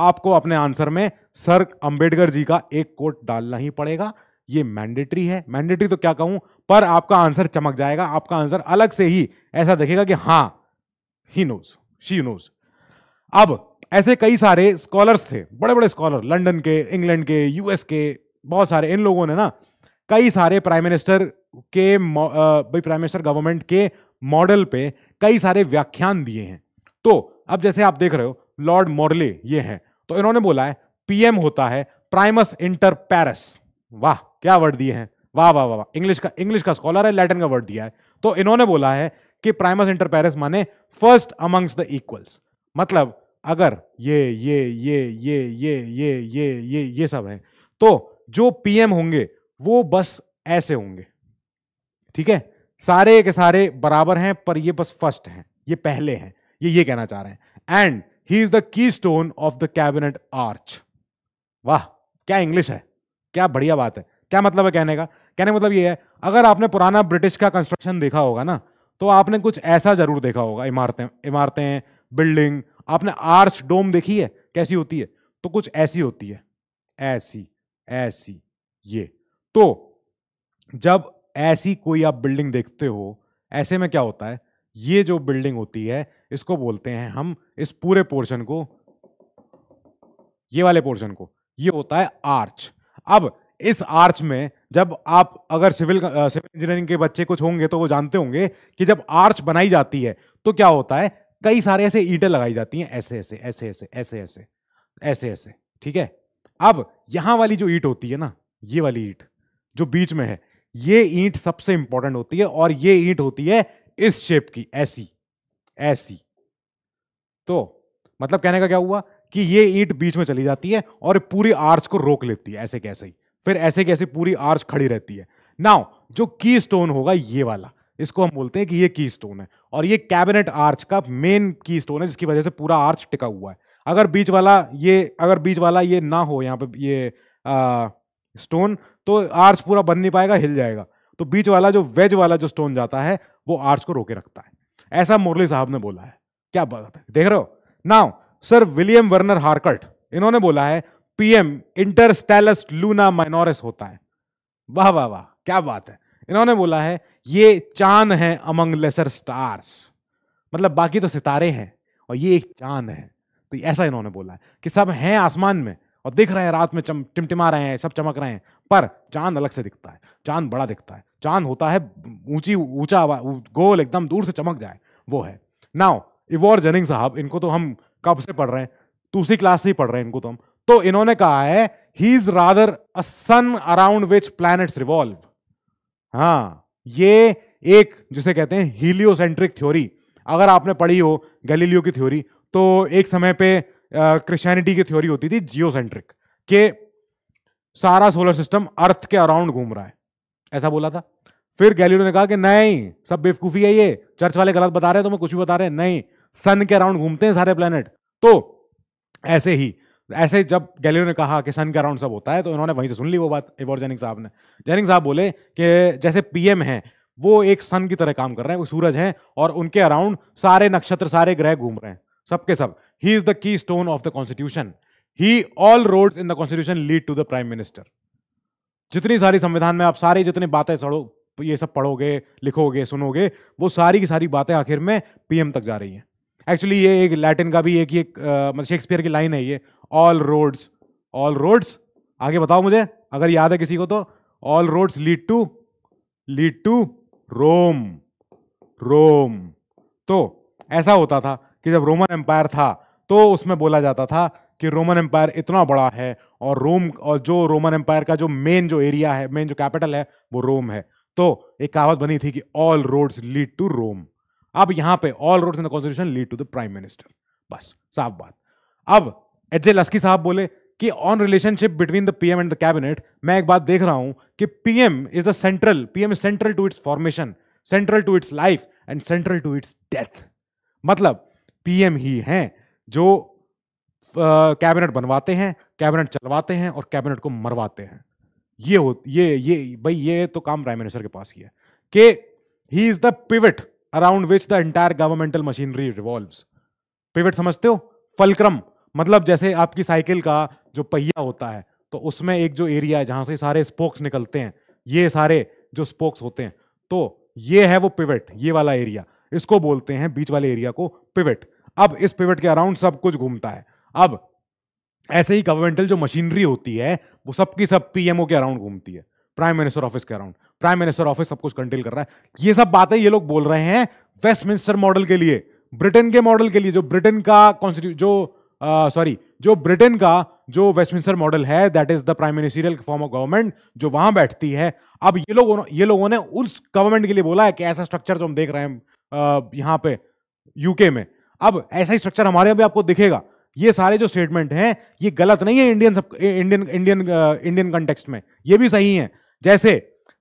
आपको अपने आंसर में सर अंबेडकर जी का एक कोट डालना ही पड़ेगा ये मैंडेटरी है मैंडेटरी तो क्या कहूं पर आपका आंसर चमक जाएगा आपका आंसर अलग से ही ऐसा देखेगा कि हाँ ही नोज शी नोज अब ऐसे कई सारे स्कॉलर्स थे बड़े बड़े स्कॉलर लंडन के इंग्लैंड के यूएस के बहुत सारे इन लोगों ने ना कई सारे प्राइम मिनिस्टर के भाई प्राइम मिनिस्टर गवर्नमेंट के मॉडल पे कई सारे व्याख्यान दिए हैं तो अब जैसे आप देख रहे हो लॉर्ड मॉर्ले ये हैं तो इन्होंने बोला है पीएम होता है प्राइमस इंटर पैरस वाह क्या वर्ड दिए हैं वाह वाह वाह इंग्लिश का इंग्लिश का स्कॉलर है लैटिन का वर्ड दिया है तो इन्होंने बोला है कि प्राइमस इंटर पैरस माने फर्स्ट अमंग्स द इक्वल्स मतलब अगर ये ये ये ये ये ये ये ये ये सब है तो जो पीएम होंगे वो बस ऐसे होंगे ठीक है सारे के सारे बराबर हैं पर ये बस फर्स्ट हैं ये पहले हैं ये ये कहना चाह रहे हैं and he is the keystone of the cabinet arch वाह क्या इंग्लिश है क्या बढ़िया बात है क्या मतलब है कहने का कहने का मतलब ये है अगर आपने पुराना ब्रिटिश का कंस्ट्रक्शन देखा होगा ना तो आपने कुछ ऐसा जरूर देखा होगा इमारतें इमारतें बिल्डिंग आपने आर्च डोम देखी है कैसी होती है तो कुछ ऐसी होती है ऐसी ऐसी ये तो जब ऐसी कोई आप बिल्डिंग देखते हो ऐसे में क्या होता है ये जो बिल्डिंग होती है इसको बोलते हैं हम इस पूरे पोर्शन को ये वाले पोर्शन को ये होता है आर्च अब इस आर्च में जब आप अगर सिविल सिविल इंजीनियरिंग के बच्चे कुछ होंगे तो वो जानते होंगे कि जब आर्च बनाई जाती है तो क्या होता है कई सारे ऐसे ईटे लगाई जाती हैं ऐसे ऐसे ऐसे ऐसे ऐसे ऐसे ऐसे ऐसे ठीक है अब यहां वाली जो ईट होती है ना ये वाली ईट जो बीच में है ये ईंट सबसे इंपॉर्टेंट होती है और ये ईंट होती है इस शेप की ऐसी ऐसी तो मतलब कहने का क्या हुआ कि ये ईंट बीच में चली जाती है और पूरी आर्च को रोक लेती है ऐसे कैसे ही फिर ऐसे कैसे पूरी आर्च खड़ी रहती है नाउ जो की स्टोन होगा ये वाला इसको हम बोलते हैं कि ये की स्टोन है और ये कैबिनेट आर्च का मेन की स्टोन है जिसकी वजह से पूरा आर्च टिका हुआ है अगर बीच वाला ये अगर बीच वाला ये ना हो यहाँ पे ये आ, स्टोन तो आर्च पूरा बन नहीं पाएगा हिल जाएगा तो बीच वाला जो वेज वाला जो स्टोन जाता है वो आर्च को रोके रखता है ऐसा मुरली साहब ने बोला है क्या बात है देख रहे हो now sir William Vernon Harcourt इन्होंने बोला है पीएम इंटरस्टेलस लूना माइनोरस होता है वाह वाह वाह क्या बात है इन्होंने बोला है ये चांद है अमंग लेसर स्टार्स मतलब बाकी तो सितारे हैं और ये एक चांद है तो ऐसा इन्होंने बोला है कि सब हैं आसमान में और दिख रहे हैं रात में चम टिमटिमा रहे हैं सब चमक रहे हैं पर चांद अलग से दिखता है चांद बड़ा दिखता है चांद होता है ऊंची ऊंचा गोल एकदम दूर से चमक जाए वो है नाउ इवॉर जनिंग साहब इनको तो हम कब से पढ़ रहे हैं दूसरी क्लास से ही पढ़ रहे हैं इनको तो हम तो इन्होंने कहा है he is rather a sun around which planets revolve हाँ ये एक जिसे कहते हैं हीलियोसेंट्रिक थ्योरी अगर आपने पढ़ी हो गैलीलियो की थ्योरी तो एक समय पे क्रिश्चियनिटी की थ्योरी होती थी जियो के सारा सोलर सिस्टम अर्थ के अराउंड घूम रहा है ऐसा बोला था फिर गैलीलियो ने कहा कि नहीं सब बेवकूफ़ी है ये चर्च वाले गलत बता रहे हैं तो मैं कुछ भी बता रहे हैं नहीं सन के अराउंड घूमते हैं सारे प्लेनेट तो ऐसे ही ऐसे जब गैलियो ने कहा कि सन के अराउंड सब होता है तो इन्होंने वहीं से सुन ली वो बात एबॉर जैनिक साहब ने जैनिक साहब बोले कि जैसे पीएम हैं वो एक सन की तरह काम कर रहे हैं वो सूरज है और उनके अराउंड सारे नक्षत्र सारे ग्रह घूम रहे हैं सबके सब is the keystone of the constitution ही all road in the constitution lead to the prime minister जितनी सारी संविधान में आप सारी जितनी बातें सड़ो ये सब पढ़ोगे लिखोगे सुनोगे वो सारी की सारी बातें आखिर में पीएम तक जा रही है एक्चुअली ये एक लैटिन का भी एक ही मतलब शेक्सपियर की लाइन है ये ऑल रोड्स ऑल रोड्स आगे बताओ मुझे अगर याद है किसी को तो all roads lead to lead to Rome Rome तो ऐसा होता था कि जब रोमन एम्पायर था तो उसमें बोला जाता था कि रोमन एम्पायर इतना बड़ा है और रोम और जो रोमन एम्पायर का जो मेन जो एरिया है मेन जो कैपिटल है वो रोम है तो एक कहावत बनी थी कि all roads lead to Rome अब यहां पे all roads in the constitution lead to the prime minister बस साफ बात अब एजे लस्की साहब बोले कि on relationship between the PM and the cabinet मैं एक बात देख रहा हूं कि PM is the central PM is central to its formation central to its life and central to its death मतलब पीएम ही हैं जो कैबिनेट बनवाते हैं कैबिनेट चलवाते हैं और कैबिनेट को मरवाते हैं ये हो ये ये भाई ये तो काम प्राइम मिनिस्टर के पास ही है कि he is the pivot around which the entire governmental machinery revolve pivot समझते हो फलक्रम मतलब जैसे आपकी साइकिल का जो पहिया होता है तो उसमें एक जो एरिया है जहां से सारे स्पोक्स निकलते हैं ये सारे जो स्पोक्स होते हैं तो ये है वो पिवट ये वाला एरिया इसको बोलते हैं बीच वाले एरिया को पिवट अब इस पिवट के अराउंड सब कुछ घूमता है अब ऐसे ही गवर्नमेंटल जो मशीनरी होती है वो सब की सब पीएमओ के अराउंड घूमती है प्राइम मिनिस्टर ऑफिस के अराउंड प्राइम मिनिस्टर ऑफिस सब कुछ कंट्रोल कर रहा है ये सब बातें ये लोग बोल रहे हैं वेस्टमिंस्टर मॉडल के लिए ब्रिटेन के मॉडल के लिए जो ब्रिटेन का कॉन्स्टिट्यू जो सॉरी जो ब्रिटेन का जो वेस्टमिंस्टर मॉडल है that is the prime ministerial form of government जो वहां बैठती है अब ये लोग ये लोगों ने उस गवर्नमेंट के लिए बोला है कि ऐसा स्ट्रक्चर जो हम देख रहे हैं यहां पे यूके में अब ऐसा ही स्ट्रक्चर हमारे भी आपको दिखेगा ये सारे जो स्टेटमेंट हैं ये गलत नहीं है इंडियन सब इंडियन इंडियन इंडियन कंटेक्सट में ये भी सही है जैसे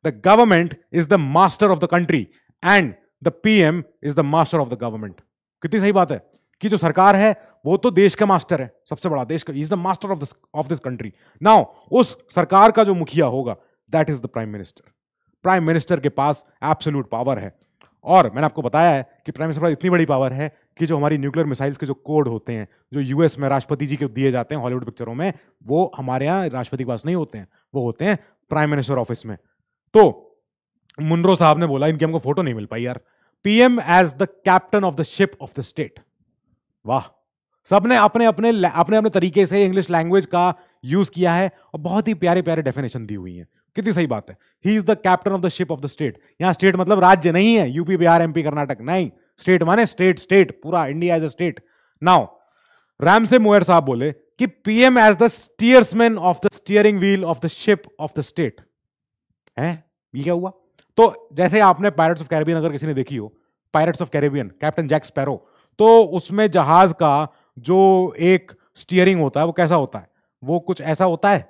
the government is the master of the country and the PM is the master of the government कितनी सही बात है कि जो सरकार है वो तो देश का मास्टर है सबसे बड़ा देश का is the master of this of this country now उस सरकार का जो मुखिया होगा that is the prime minister prime minister के पास एब्सोल्यूट पावर है और मैंने आपको बताया है कि प्राइम मिनिस्टर के पास इतनी बड़ी पावर है कि जो हमारी न्यूक्लियर मिसाइल्स के जो कोड होते हैं जो यूएस में राष्ट्रपति जी के दिए जाते हैं हॉलीवुड पिक्चरों में वो हमारे यहाँ राष्ट्रपति के पास नहीं होते हैं वो होते हैं प्राइम मिनिस्टर ऑफिस में तो मुंड्रो साहब ने बोला इनकी हमको फोटो नहीं मिल पाई यार PM as the captain of the ship of the state वाह सबने अपने अपने अपने अपने तरीके से इंग्लिश लैंग्वेज का यूज किया है और बहुत ही प्यारे प्यारे डेफिनेशन दी हुई है कितनी सही बात है he is the captain of the ship of the state यहाँ स्टेट मतलब राज्य नहीं है यूपी बिहार एमपी कर्नाटक नहीं स्टेट माने स्टेट स्टेट पूरा India as a state now Ramsay Muir साहब बोले कि PM as the steersman of the steering wheel of the ship of the state है ये क्या हुआ तो जैसे आपने पायरेट्स ऑफ कैरेबियन अगर किसी ने देखी हो pirates of Caribbean captain Jack Sparrow तो उसमें जहाज का जो एक स्टीयरिंग होता है वो कैसा होता है वो कुछ ऐसा होता है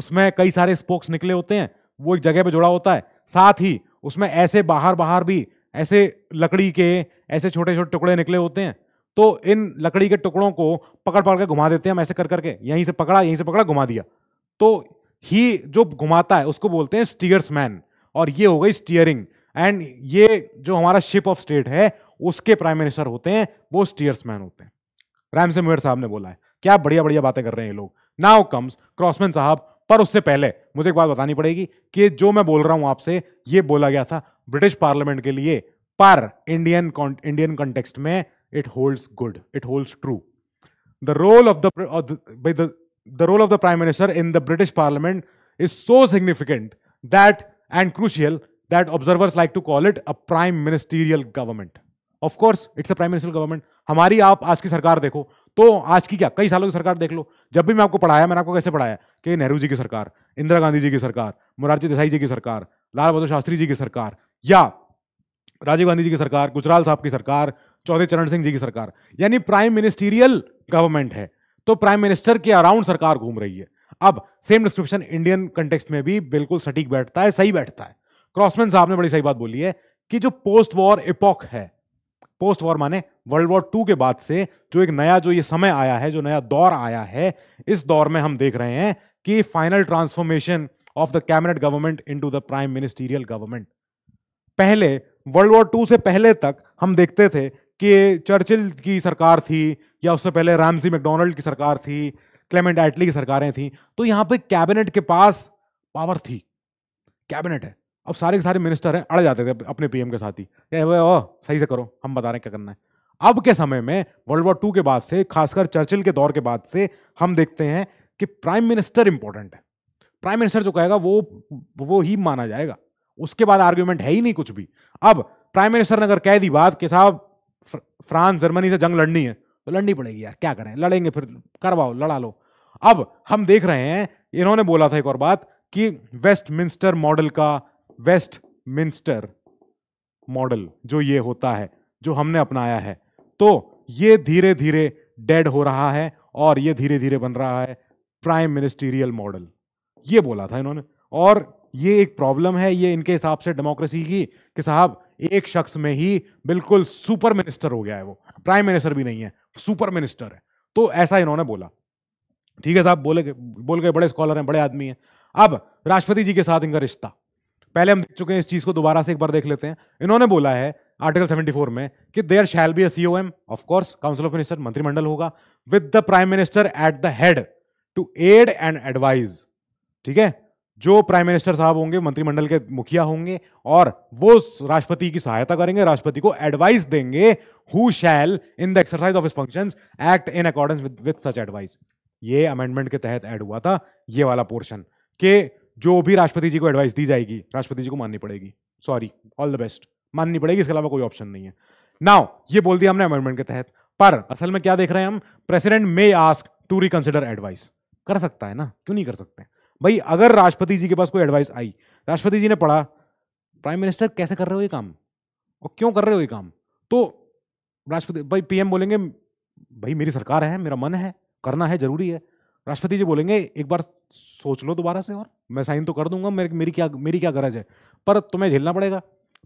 उसमें कई सारे स्पोक्स निकले होते हैं वो एक जगह पे जुड़ा होता है साथ ही उसमें ऐसे बाहर बाहर भी ऐसे लकड़ी के ऐसे छोटे छोटे टुकड़े निकले होते हैं तो इन लकड़ी के टुकड़ों को पकड़ पकड़ के घुमा देते हैं हम ऐसे कर करके यहीं से पकड़ा यहीं से पकड़ा घुमा दिया तो ही जो घुमाता है उसको बोलते हैं मैन और ये हो गई स्टीयरिंग एंड ये जो हमारा शिप ऑफ स्टेट है उसके प्राइम मिनिस्टर होते हैं वो मैन होते हैं राम सिंह मेयर साहब ने बोला है क्या बढ़िया बढ़िया बातें कर रहे हैं ये लोग नाउ कम्स क्रॉसमैन साहब पर उससे पहले मुझे एक बात बतानी पड़ेगी कि जो मैं बोल रहा हूं आपसे ये बोला गया था ब्रिटिश पार्लियामेंट के लिए पर इंडियन इंडियन कॉन्टेक्स्ट में it holds good it holds true the role of the role of the prime minister in the British parliament is so significant that and crucial that observers like to call it a prime ministerial government of course it's a prime minister government हमारी आप आज की सरकार देखो तो आज की क्या कई सालों की सरकार देख लो जब भी मैं आपको पढ़ाया मैंने आपको कैसे पढ़ाया कि नेहरू जी की सरकार इंदिरा गांधी जी की सरकार मुरारजी देसाई जी की सरकार लाल बहादुर शास्त्री जी की सरकार या राजीव गांधी जी की सरकार गुजराल साहब की सरकार चौधरी चरण सिंह जी की सरकार यानी प्राइम मिनिस्टीरियल गवर्नमेंट है तो प्राइम मिनिस्टर के अराउंड सरकार घूम रही है अब सेम डिस्क्रिप्शन इंडियन कंटेक्स्ट में भी बिल्कुल सटीक बैठता है सही बैठता है क्रॉसमैन साहब ने बड़ी सही बात बोली है कि जो पोस्ट वॉर इपॉक है पोस्ट वॉर माने वर्ल्ड वॉर टू के बाद से जो एक नया जो ये समय आया है जो नया दौर आया है इस दौर में हम देख रहे हैं कि final transformation of the cabinet government in the prime ministerial government पहले वर्ल्ड वॉर टू से पहले तक हम देखते थे कि चर्चिल की सरकार थी या उससे पहले रामसी मैकडोनल्ड की सरकार थी क्लेमेंट एटली की सरकारें थी तो यहाँ पे कैबिनेट के पास पावर थी कैबिनेट है अब सारे के सारे मिनिस्टर हैं अड़ जाते थे अपने पीएम के साथ ही ओ सही से करो हम बता रहे हैं क्या करना है अब के समय में वर्ल्ड वॉर टू के बाद से खासकर चर्चिल के दौर के बाद से हम देखते हैं कि प्राइम मिनिस्टर इंपॉर्टेंट है प्राइम मिनिस्टर जो कहेगा वो वो ही माना जाएगा उसके बाद आर्ग्यूमेंट है ही नहीं कुछ भी अब प्राइम मिनिस्टर ने अगर कह दी बात कि साहब फ्रांस जर्मनी से जंग लड़नी है तो लड़नी पड़ेगी यार क्या करें लड़ेंगे फिर करवाओ लड़ा लो अब हम देख रहे हैं इन्होंने बोला था एक और बात कि वेस्ट मिंस्टर मॉडल का वेस्ट मिंस्टर मॉडल जो ये होता है जो हमने अपनाया है तो ये धीरे धीरे डेड हो रहा है और ये धीरे धीरे बन रहा है प्राइम मिनिस्टीरियल मॉडल ये बोला था इन्होंने और ये एक प्रॉब्लम है ये इनके हिसाब से डेमोक्रेसी की कि साहब एक शख्स में ही बिल्कुल सुपर मिनिस्टर हो गया है वो प्राइम मिनिस्टर भी नहीं है सुपर मिनिस्टर है तो ऐसा इन्होंने बोला ठीक है साहब बोले बोल गए बड़े स्कॉलर हैं बड़े आदमी हैं अब राष्ट्रपति जी के साथ इनका रिश्ता पहले हम देख चुके हैं इस चीज को दोबारा से एक बार देख लेते हैं इन्होंने बोला है आर्टिकल 74 में कि there shall be oh um of course council of minister मंत्रिमंडल होगा with the prime minister at the head to aid and advise ठीक है जो प्राइम मिनिस्टर साहब होंगे मंत्रिमंडल के मुखिया होंगे और वो राष्ट्रपति की सहायता करेंगे राष्ट्रपति को एडवाइस देंगे who shall in the exercise of functions act in accordance with with such advice ये अमेंडमेंट के तहत ऐड हुआ था ये वाला पोर्शन के जो भी राष्ट्रपति जी को एडवाइस दी जाएगी राष्ट्रपति जी को माननी पड़ेगी सॉरी ऑल द बेस्ट माननी पड़ेगी इसके अलावा कोई ऑप्शन नहीं है नाउ ये बोल दिया हमने अमेंडमेंट के तहत पर असल में क्या देख रहे हैं हम president may ask to reconsider advice कर सकता है ना क्यों नहीं कर सकते भाई अगर राष्ट्रपति जी के पास कोई एडवाइस आई राष्ट्रपति जी ने पढ़ा प्राइम मिनिस्टर कैसे कर रहे हो ये काम और क्यों कर रहे हो ये काम तो राष्ट्रपति भाई पीएम बोलेंगे भाई मेरी सरकार है मेरा मन है करना है जरूरी है राष्ट्रपति जी बोलेंगे एक बार सोच लो दोबारा से और मैं साइन तो कर दूंगा मेरे मेरी क्या मेरी क्या गरज है पर तुम्हें झेलना पड़ेगा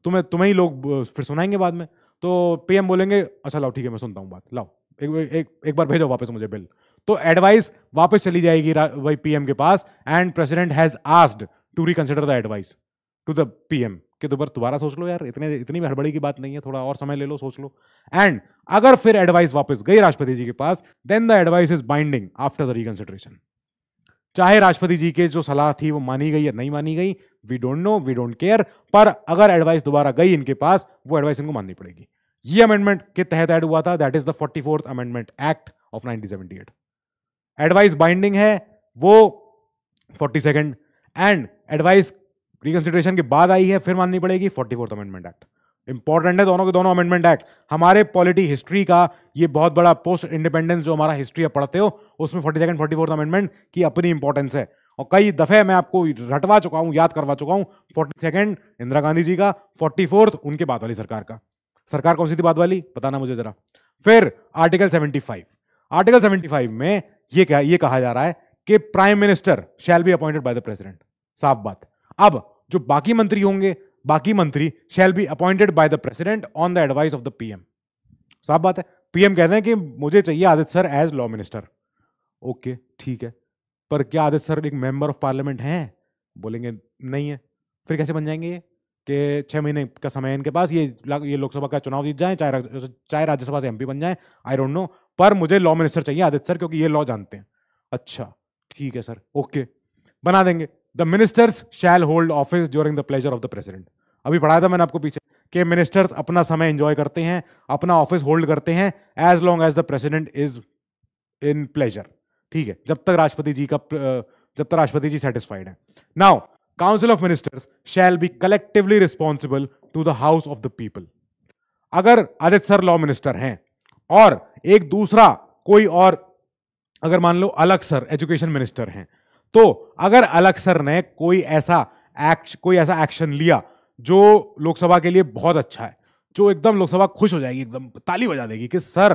तुम्हें तुम्हें ही लोग फिर सुनाएंगे बाद में तो पीएम बोलेंगे अच्छा लाओ ठीक है मैं सुनता हूँ बात लाओ एक एक एक बार भेजो वापस मुझे बिल तो एडवाइस वापस चली जाएगी भाई पीएम के पास and president has asked to reconsider the advice to the PM के दोबारा दोबारा सोच लो यार इतने इतनी हड़बड़ी की बात नहीं है थोड़ा और समय ले लो सोच लो एंड अगर फिर एडवाइस वापस गई राष्ट्रपति जी के पास then the advice is binding after the reconsideration चाहे राष्ट्रपति जी के जो सलाह थी वो मानी गई या नहीं मानी गई we don't know we don't care पर अगर एडवाइस दोबारा गई इनके पास वो एडवाइस इनको माननी पड़ेगी ये अमेंडमेंट के तहत ऐड हुआ था that is the forty fourth amendment act of nineteen seventy eight advice binding है वो forty second and advice reconsideration के बाद आई है फिर माननी पड़ेगी forty fourth amendment act important है दोनों के दोनों अमेंडमेंट एक्ट हमारे पॉलिटी हिस्ट्री का ये बहुत बड़ा पोस्ट इंडिपेंडेंस जो हमारा हिस्ट्री आप पढ़ते हो उसमें forty second forty fourth amendment की अपनी इंपॉर्टेंस है और कई दफ़े मैं आपको रटवा चुका हूँ याद करवा चुका हूँ फोर्टी सेकेंड इंदिरा गांधी जी का फोर्टी फोर्थ उनके बाद वाली सरकार का सरकार कौन सी थी बाद वाली बताना मुझे जरा फिर article seventy five article seventy five में ये कहा ये कहा जा रहा है कि prime minister shall be appointed by the president साफ बात अब जो बाकी मंत्री होंगे बाकी मंत्री shall be appointed by the president on the advice of the PM साफ बात है पीएम कहते हैं कि मुझे चाहिए Aditya sir as law minister okay ठीक है पर क्या आदित्य सर एक मेंबर ऑफ पार्लियामेंट हैं बोलेंगे नहीं है फिर कैसे बन जाएंगे ये कि छः महीने का समय है इनके पास ये ये लोकसभा का चुनाव जीत जाए चाहे चाहे राज्यसभा से एमपी बन जाए आई डोंट नो पर मुझे लॉ मिनिस्टर चाहिए आदित्य सर क्योंकि ये लॉ जानते हैं अच्छा ठीक है सर ओके बना देंगे the ministers shall hold office during the pleasure of the president अभी पढ़ाया था मैंने आपको पीछे कि मिनिस्टर्स अपना समय एंजॉय करते हैं अपना ऑफिस होल्ड करते हैं as long as the president is in pleasure ठीक है जब तक राष्ट्रपति जी का जब तक राष्ट्रपति जी सेटिस्फाइड है now council of ministers shall be collectively responsible to the house of the people अगर आदित्य सर लॉ मिनिस्टर हैं और एक दूसरा कोई और अगर मान लो अलग सर एजुकेशन मिनिस्टर हैं तो अगर अलग सर ने कोई ऐसा एक्ट कोई ऐसा एक्शन लिया जो लोकसभा के लिए बहुत अच्छा है जो एकदम लोकसभा खुश हो जाएगी एकदम ताली बजा देगी कि सर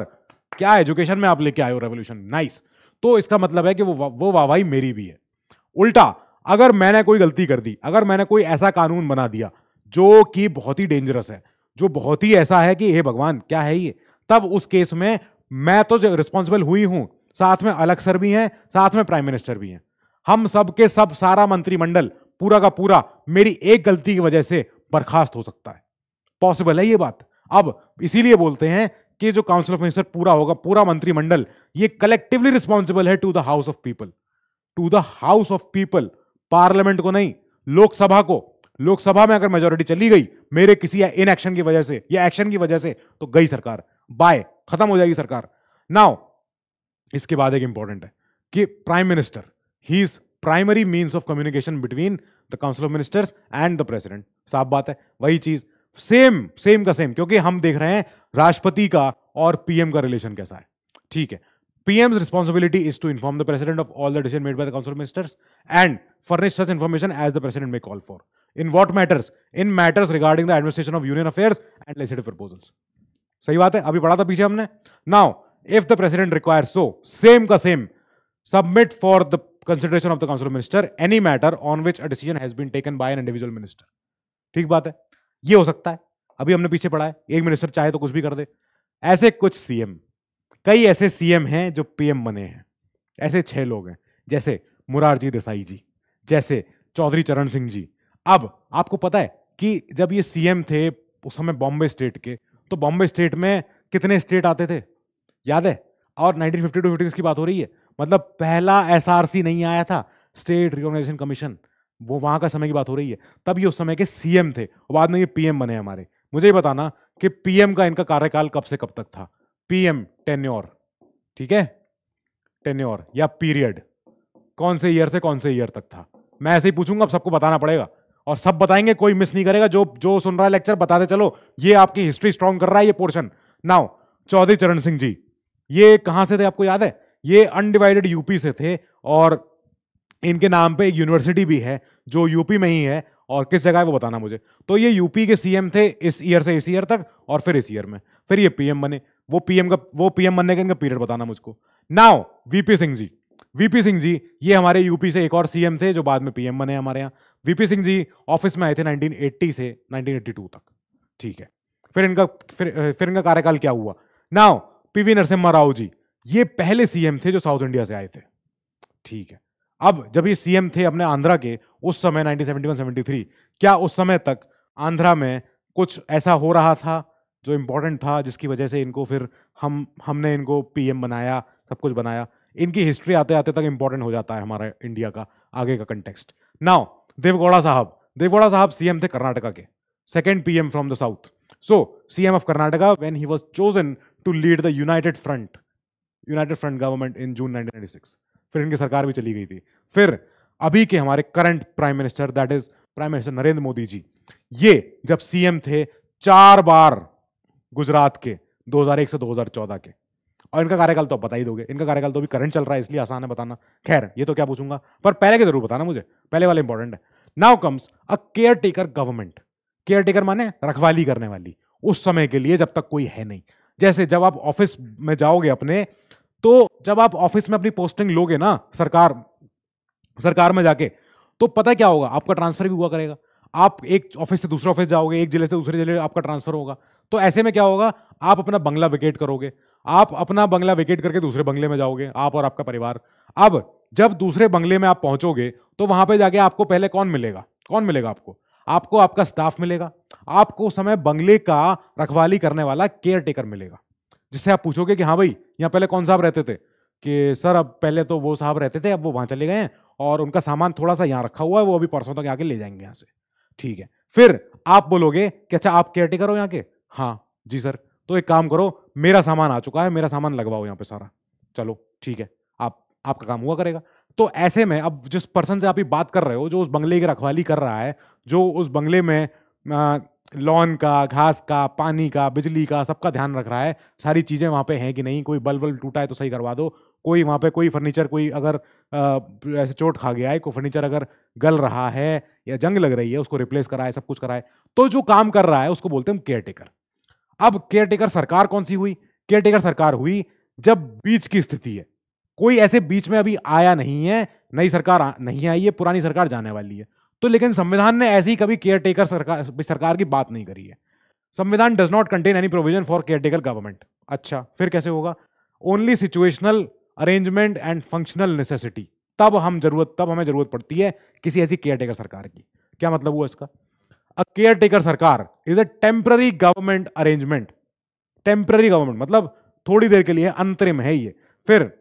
क्या एजुकेशन में आप लेके आए हो रेवोल्यूशन नाइस तो इसका मतलब है कि वो वो वाहवाही मेरी भी है उल्टा अगर मैंने कोई गलती कर दी अगर मैंने कोई ऐसा कानून बना दिया जो कि बहुत ही डेंजरस है जो बहुत ही ऐसा है कि हे भगवान क्या है ये तब उस केस में मैं तो रिस्पॉन्सिबल हुई हूं साथ में अलग सर भी हैं साथ में प्राइम मिनिस्टर भी हैं हम सब के सब सारा मंत्रिमंडल पूरा का पूरा मेरी एक गलती की वजह से बर्खास्त हो सकता है पॉसिबल है ये बात अब इसीलिए बोलते हैं कि जो काउंसिल ऑफ मिनिस्टर पूरा होगा पूरा मंत्रिमंडल ये कलेक्टिवली रिस्पॉन्सिबल है to the house of people to the house of people parliament को नहीं लोकसभा को लोकसभा में अगर मेजोरिटी चली गई मेरे किसी या इन एक्शन की वजह से या एक्शन की वजह से तो गई सरकार बाय खत्म हो जाएगी सरकार नाउ इसके बाद एक इंपॉर्टेंट है कि prime minister he is primary means of communication between the council of ministers and the president साफ बात है वही चीज सेम सेम का सेम क्योंकि हम देख रहे हैं राष्ट्रपति का और पीएम का रिलेशन कैसा है ठीक है PM's responsibility is to inform the president of all the decision made by the council of ministers and furnish such information as the president may call for. In what matters? In matters regarding the administration of union affairs and legislative proposals. सही बात है अभी पढ़ा था पीछे हमने now if the president require so same का same submit for the consideration of the council minister any matter on which a decision has been taken by an individual minister ठीक बात है ये हो सकता है अभी हमने पीछे पढ़ा है एक मिनिस्टर चाहे तो कुछ भी कर दे ऐसे कुछ सीएम कई ऐसे सीएम हैं जो पीएम बने हैं ऐसे छह लोग हैं जैसे मुरारजी देसाई जी जैसे चौधरी चरण सिंह जी अब आपको पता है कि जब ये सीएम थे उस समय बॉम्बे स्टेट के तो बॉम्बे स्टेट में कितने स्टेट आते थे याद है और नाइनटीन फिफ्टी की बात हो रही है मतलब पहला एस नहीं आया था स्टेट रिकॉग्नाइजेशन कमीशन वो वहाँ का समय की बात हो रही है तब ये उस समय के सीएम थे और बाद में ये पीएम बने हमारे मुझे ही बताना कि पीएम का इनका कार्यकाल कब से कब तक था पीएम टेन्योर ठीक है टेन्योर या पीरियड कौन से ईयर से कौन से ईयर तक था मैं ऐसे ही पूछूंगा अब सबको बताना पड़ेगा और सब बताएंगे कोई मिस नहीं करेगा जो जो सुन रहा है लेक्चर बताते चलो ये आपकी हिस्ट्री स्ट्रांग कर रहा है ये पोर्शन नाउ चौधरी चरण सिंह जी ये कहां से थे आपको याद है ये अनडिवाइडेड यूपी से थे और इनके नाम पे एक यूनिवर्सिटी भी है जो यूपी में ही है और किस जगह है वो बताना मुझे तो ये यूपी के सीएम थे इस ईयर से इस ईयर तक और फिर इस ईयर में फिर ये पीएम बने वो पीएम का वो पीएम बनने का इनका पीरियड बताना मुझको now VP Singh ji VP Singh ji ये हमारे यूपी से एक और सीएम थे जो बाद में पीएम बने हमारे यहाँ वीपी सिंह जी ऑफिस में आए थे 1980 से 1982 तक ठीक है फिर इनका फिर फिर इनका कार्यकाल क्या हुआ नाउ पीवी नरसिम्हा राव जी ये पहले सीएम थे जो साउथ इंडिया से आए थे ठीक है अब जब ये सीएम थे अपने आंध्रा के उस समय 1971-73 क्या उस समय तक आंध्रा में कुछ ऐसा हो रहा था जो इम्पोर्टेंट था जिसकी वजह से इनको फिर हम हमने इनको पीएम बनाया सब कुछ बनाया इनकी हिस्ट्री आते आते तक इम्पोर्टेंट हो जाता है हमारा इंडिया का आगे का कंटेक्स्ट नाउ देवगौड़ा साहब देवगौड़ा साहब सीएम थे कर्नाटका के second PM from the south so CM of Karnataka when he was chosen to lead the united front united front government in June 1996 फिर इनकी सरकार भी चली गई थी फिर अभी के हमारे current prime minister that is prime minister Narendra Modi ji ये जब सीएम थे चार बार गुजरात के 2001 से 2014 के और इनका कार्यकाल तो आप बता ही दोगे इनका कार्यकाल तो अभी करंट चल रहा है इसलिए आसान है बताना खैर ये तो क्या पूछूंगा पर पहले के जरूर बताना मुझे पहले वाले इंपॉर्टेंट है now comes a caretaker government caretaker माने रखवाली करने वाली उस समय के लिए जब तक कोई है नहीं जैसे जब आप ऑफिस में जाओगे अपने तो जब आप ऑफिस में अपनी पोस्टिंग लोगे ना सरकार सरकार में जाके तो पता क्या होगा आपका ट्रांसफर भी हुआ करेगा आप एक ऑफिस से दूसरे ऑफिस जाओगे एक जिले से दूसरे जिले आपका ट्रांसफर होगा तो ऐसे में क्या होगा आप अपना बंगला विकेट करोगे आप अपना बंगला विकेट करके दूसरे बंगले में जाओगे आप और आपका परिवार अब जब दूसरे बंगले में आप पहुंचोगे तो वहां पे जाके आपको पहले कौन मिलेगा कौन मिलेगा आपको आपको आपका स्टाफ मिलेगा आपको समय बंगले का रखवाली करने वाला केयर टेकर मिलेगा जिससे आप पूछोगे कि हाँ भाई यहाँ पहले कौन साहब रहते थे कि सर अब पहले तो वो साहब रहते थे अब वो वहां चले गए हैं और उनका सामान थोड़ा सा यहाँ रखा हुआ है वो अभी परसों तक आके ले जाएंगे यहाँ से ठीक है फिर आप बोलोगे कि अच्छा आप केयरटेकर हो यहाँ के हाँ जी सर तो एक काम करो मेरा सामान आ चुका है मेरा सामान लगवाओ यहाँ पे सारा चलो ठीक है आप आपका काम हुआ करेगा तो ऐसे में अब जिस पर्सन से आप ही बात कर रहे हो जो उस बंगले की रखवाली कर रहा है जो उस बंगले में लॉन का घास का पानी का बिजली का सबका ध्यान रख रहा है सारी चीज़ें वहाँ पे हैं कि नहीं कोई बल्ब बल्ब टूटा है तो सही करवा दो कोई वहाँ पे कोई फर्नीचर कोई अगर ऐसे चोट खा गया है कोई फर्नीचर अगर गल रहा है या जंग लग रही है उसको रिप्लेस कराए सब कुछ कराए तो जो काम कर रहा है उसको बोलते हैं केयर टेकर अब केयर टेकर सरकार कौन सी हुई केयर टेकर सरकार हुई जब बीच की स्थिति है कोई ऐसे बीच में अभी आया नहीं है नई सरकार नहीं आई है पुरानी सरकार जाने वाली है तो लेकिन संविधान ने ऐसी कभी केयर टेकर सरकार सरकार की बात नहीं करी है संविधान does not contain any provision for caretaker government अच्छा फिर कैसे होगा only situational arrangement and functional necessity तब हम जरूरत तब हमें जरूरत पड़ती है किसी ऐसी केयर टेकर सरकार की क्या मतलब हुआ इसका अ केयर टेकर सरकार is a temporary government arrangement temporary government मतलब थोड़ी देर के लिए अंतरिम है ये फिर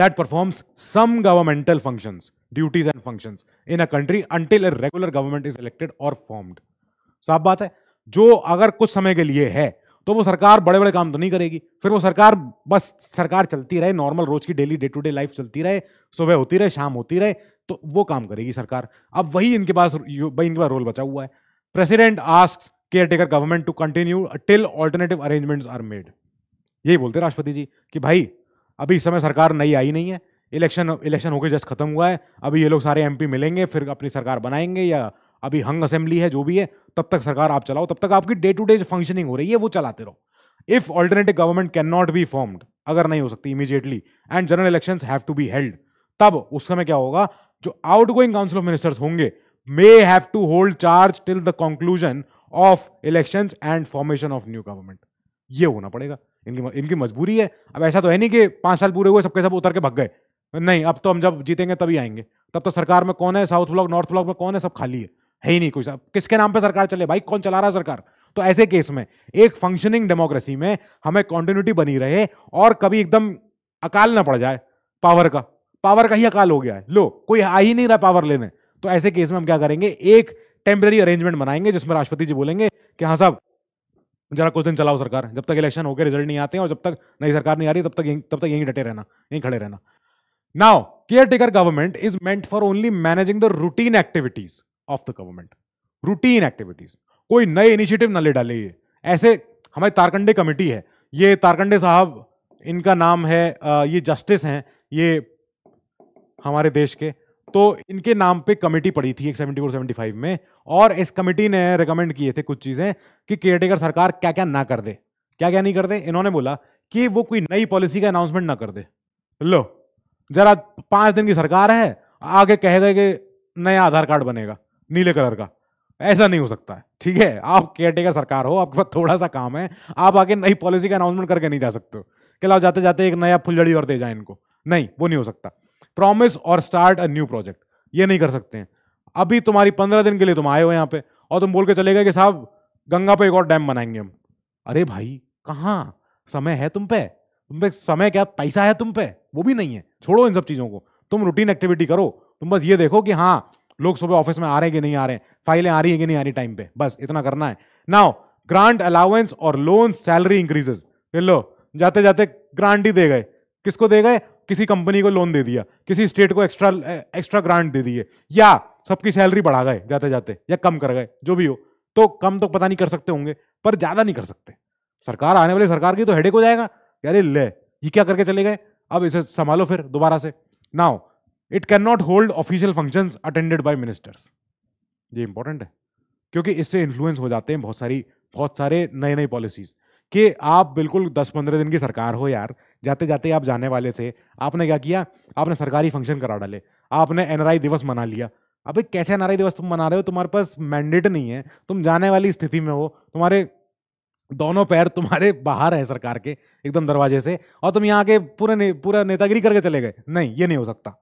that performs some governmental function duties and function in a country until a regular government is elected और फॉर्म्ड साफ बात है जो अगर कुछ समय के लिए है तो वो सरकार बड़े बड़े काम तो नहीं करेगी फिर वो सरकार बस सरकार चलती रहे नॉर्मल रोज की daily day to day life चलती रहे सुबह होती रहे शाम होती रहे तो वो काम करेगी सरकार अब वही इनके पास भाई इनके पास रोल बचा हुआ है president ask caretaker government to continue till alternative arrangements are made यही बोलते राष्ट्रपति जी कि भाई अभी इस समय सरकार नई आई नहीं है इलेक्शन इलेक्शन होकर जस्ट खत्म हुआ है अभी ये लोग सारे एमपी मिलेंगे फिर अपनी सरकार बनाएंगे या अभी हंग असेंबली है जो भी है तब तक सरकार आप चलाओ तब तक आपकी डे टू डे फंक्शनिंग हो रही है वो चलाते रहो if alternative government can not be formed अगर नहीं हो सकती immediately and general election have to be held तब उस समय क्या होगा जो outgoing council of ministers होंगे may have to hold charge till the conclusion of election and formation of new government ये होना पड़ेगा इनकी इनकी मजबूरी है अब ऐसा तो है नहीं कि पांच साल पूरे हुए सबके सब उतर के भग गए नहीं अब तो हम जब जीतेंगे तभी आएंगे तब तो सरकार में कौन है साउथ ब्लॉक नॉर्थ ब्लॉक में कौन है सब खाली है है ही नहीं कुछ किसके नाम पे सरकार चले भाई कौन चला रहा है सरकार तो ऐसे केस में एक फंक्शनिंग डेमोक्रेसी में हमें कॉन्टिन्यूटी बनी रहे और कभी एकदम अकाल ना पड़ जाए पावर का पावर का ही अकाल हो गया है लो कोई आ ही नहीं रहा पावर लेने तो ऐसे केस में हम क्या करेंगे एक टेम्प्रेरी अरेंजमेंट बनाएंगे जिसमें राष्ट्रपति जी बोलेंगे कि हाँ साहब जरा कुछ दिन चलाओ सरकार जब तक इलेक्शन होकर रिजल्ट नहीं आते हैं और जब तक नई सरकार नहीं आ रही तब तक तब तक यहीं डटे रहना यहीं खड़े रहना now caretaker government is meant for only managing the routine activities of the government routine activities कोई नए इनिशिएटिव न ले डाले ये ऐसे हमारी तारकंडे कमेटी है ये तारकंडे साहब इनका नाम है ये जस्टिस हैं ये हमारे देश के तो इनके नाम पे कमेटी पड़ी थी एक सेवेंटी फोर सेवेंटी फाइव में और इस कमेटी ने रिकमेंड किए थे कुछ चीज़ें कि केयरटेकर सरकार क्या क्या ना कर दे क्या क्या नहीं कर दे इन्होंने बोला कि वो कोई नई पॉलिसी का अनाउंसमेंट ना कर दे लो जरा पाँच दिन की सरकार है आगे कह गए कि नया आधार कार्ड बनेगा नीले कलर का ऐसा नहीं हो सकता है ठीक है आप केयरटेकर सरकार हो आपके पास थोड़ा सा काम है आप आगे नई पॉलिसी का अनाउंसमेंट करके नहीं जा सकते हो कि लाओ जाते जाते एक नया फुलझड़ी और दे जाए इनको नहीं वो नहीं हो सकता प्रॉमिस और स्टार्ट अ न्यू प्रोजेक्ट ये नहीं कर सकते हैं अभी तुम्हारी पंद्रह दिन के लिए तुम आए हो यहाँ पे और तुम बोल के चले गए कि साहब गंगा पे एक और डैम बनाएंगे हम अरे भाई कहाँ समय है तुम पे तुम पे समय क्या पैसा है तुम पे वो भी नहीं है छोड़ो इन सब चीज़ों को तुम रूटीन एक्टिविटी करो तुम बस ये देखो कि हाँ लोग सुबह ऑफिस में आ रहे हैं कि नहीं आ रहे फाइलें आ रही है कि नहीं आ रही टाइम पे बस इतना करना है नाउ ग्रांट अलाउंस और लोन सैलरी इंक्रीजेस लो जाते जाते ग्रांट ही दे गए किसको दे गए किसी कंपनी को लोन दे दिया किसी स्टेट को एक्स्ट्रा एक्स्ट्रा ग्रांट दे दिए या सबकी सैलरी बढ़ा गए जाते जाते या कम कर गए जो भी हो तो कम तो पता नहीं कर सकते होंगे पर ज़्यादा नहीं कर सकते सरकार आने वाली सरकार की तो हेडेक हो जाएगा यार ले ये क्या करके चले गए अब इसे संभालो फिर दोबारा से now it can not hold official function attended by ministers ये इंपॉर्टेंट है क्योंकि इससे इन्फ्लुएंस हो जाते हैं बहुत सारी बहुत सारे नए नए पॉलिसीज कि आप बिल्कुल दस पंद्रह दिन की सरकार हो यार जाते जाते आप जाने वाले थे आपने क्या किया आपने सरकारी फंक्शन करा डाले आपने एनआरआई दिवस मना लिया अबे कैसे एनआरआई दिवस तुम मना रहे हो तुम्हारे पास मैंडेट नहीं है तुम जाने वाली स्थिति में हो तुम्हारे दोनों पैर तुम्हारे बाहर है सरकार के एकदम दरवाजे से और तुम यहाँ के पूरे ने, पूरा नेतागिरी करके चले गए नहीं ये नहीं हो सकता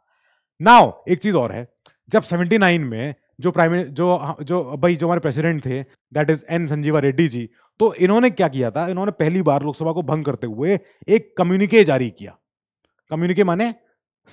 नाउ एक चीज और है जब 79 में जो प्राइम जो जो भाई जो हमारे प्रेसिडेंट थे that is N Sanjiva Reddy ji तो इन्होंने क्या किया था इन्होंने पहली बार लोकसभा को भंग करते हुए एक कम्युनिके जारी किया कम्युनिके माने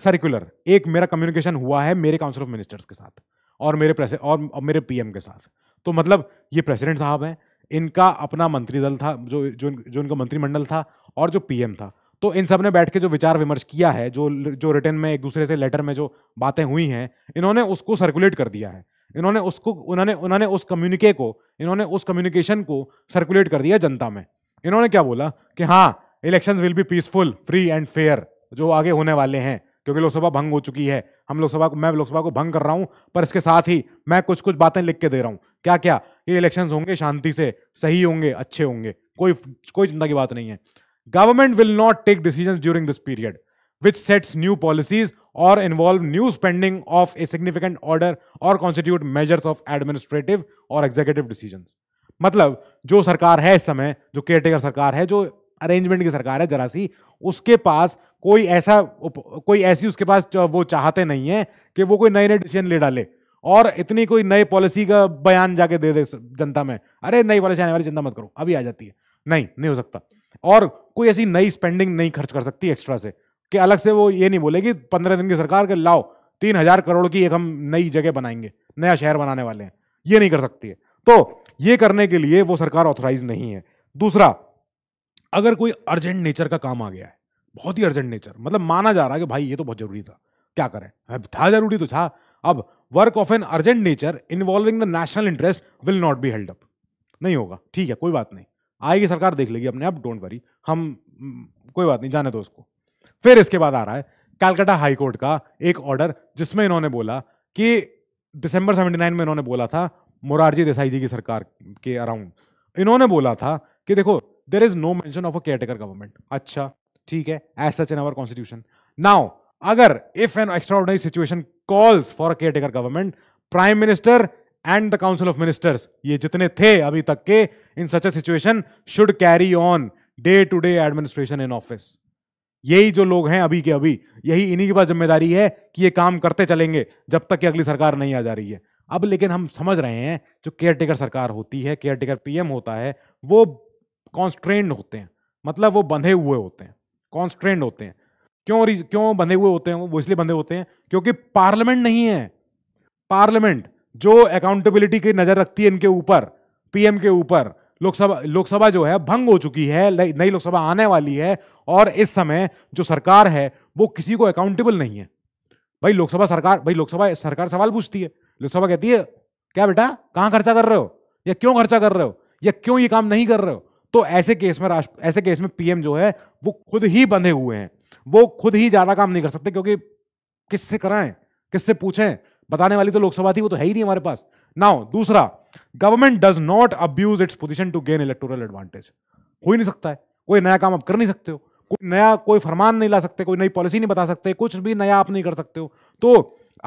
सर्कुलर एक मेरा कम्युनिकेशन हुआ है मेरे काउंसिल ऑफ मिनिस्टर्स के साथ और मेरे और, और मेरे पीएम के साथ तो मतलब ये प्रेसिडेंट साहब हैं इनका अपना मंत्री दल था जो जो जो इनका मंत्रिमंडल था और जो पीएम था तो इन सब ने बैठ के जो विचार विमर्श किया है जो जो रिटर्न में एक दूसरे से लेटर में जो बातें हुई हैं इन्होंने उसको सर्कुलेट कर दिया है इन्होंने उसको उन्होंने उन्होंने उस कम्युनिके को इन्होंने उस कम्युनिकेशन को सर्कुलेट कर दिया जनता में इन्होंने क्या बोला कि हाँ election will be peaceful free and fair जो आगे होने वाले हैं क्योंकि लोकसभा भंग हो चुकी है हम लोकसभा को मैं लोकसभा को भंग कर रहा हूँ पर इसके साथ ही मैं कुछ कुछ बातें लिख के दे रहा हूँ क्या क्या ये इलेक्शंस होंगे शांति से सही होंगे अच्छे होंगे कोई कोई चिंता की बात नहीं है Government will not take decisions during this period, which sets new policies or involve new spending of a significant order or constitute measures of administrative or executive decisions. मतलब जो सरकार है इस समय जो केयरटेकर सरकार है जो अरेंजमेंट की सरकार है जरा सी उसके पास कोई ऐसा कोई ऐसी उसके पास वो चाहते नहीं है कि वो कोई नए नए डिसीजन ले डाले और इतनी कोई नई पॉलिसी का बयान जाके दे दे जनता में अरे नई पॉलिसी आने वाली चिंता मत करो अभी आ जाती है नहीं नहीं हो सकता और कोई ऐसी नई स्पेंडिंग नहीं खर्च कर सकती एक्स्ट्रा से कि अलग से वो ये नहीं बोलेगी पंद्रह दिन की सरकार के लाओ तीन हजार करोड़ की एक हम नई जगह बनाएंगे नया शहर बनाने वाले हैं ये नहीं कर सकती है तो ये करने के लिए वो सरकार ऑथोराइज नहीं है दूसरा अगर कोई अर्जेंट नेचर का काम आ गया है बहुत ही अर्जेंट नेचर मतलब माना जा रहा है कि भाई ये तो बहुत जरूरी था क्या करें था जरूरी तो था अब work of an urgent nature involving the national interest will not be held up नहीं होगा ठीक है कोई बात नहीं आएगी सरकार देख लेगी अपने आप डोंट वरी हम हम्म, कोई बात नहीं जाने दो उसको फिर इसके बाद आ रहा है कैलकाटा हाईकोर्ट का एक ऑर्डर जिसमें इन्होंने बोला कि दिसंबर 79 में इन्होंने बोला था मोरारजी देसाई जी की सरकार के अराउंड इन्होंने बोला था कि देखो there is no mention of a caretaker government अच्छा ठीक है as such in our constitution now अगर if an extra situation calls for a caretaker government prime minister and the council of ministers ये जितने थे अभी तक के in such a situation should carry on day to day administration in office यही जो लोग हैं अभी के अभी यही इन्हीं के पास जिम्मेदारी है कि ये काम करते चलेंगे जब तक कि अगली सरकार नहीं आ जा रही है अब लेकिन हम समझ रहे हैं जो केयर टेकर सरकार होती है केयर टेकर पीएम होता है वो कॉन्स्ट्रेंड होते हैं मतलब वो बंधे हुए होते हैं कॉन्स्ट्रेंड होते हैं क्यों क्यों बंधे हुए होते हैं वो इसलिए बंधे होते हैं क्योंकि पार्लियामेंट नहीं है पार्लियामेंट जो अकाउंटेबिलिटी की नजर रखती है इनके ऊपर पीएम के ऊपर लोकसभा लोकसभा जो है भंग हो चुकी है नई लोकसभा आने वाली है और इस समय जो सरकार है वो किसी को अकाउंटेबल नहीं है भाई लोकसभा सरकार भाई लोकसभा सरकार सवाल पूछती है लोकसभा कहती है क्या बेटा कहाँ खर्चा कर रहे हो या क्यों खर्चा कर रहे हो या क्यों ये काम नहीं कर रहे हो तो ऐसे केस में राष्ट्र ऐसे केस में पीएम जो है वो खुद ही बंधे हुए हैं वो खुद ही ज़्यादा काम नहीं कर सकते क्योंकि किससे कराएं किससे पूछें बताने वाली तो लोकसभा थी वो तो है ही नहीं हमारे पास नाउ दूसरा government does not abuse its position to gain electoral advantage हो ही नहीं सकता है कोई नया काम आप कर नहीं सकते हो कोई नया कोई फरमान नहीं ला सकते कोई नई पॉलिसी नहीं बता सकते कुछ भी नया आप नहीं कर सकते हो तो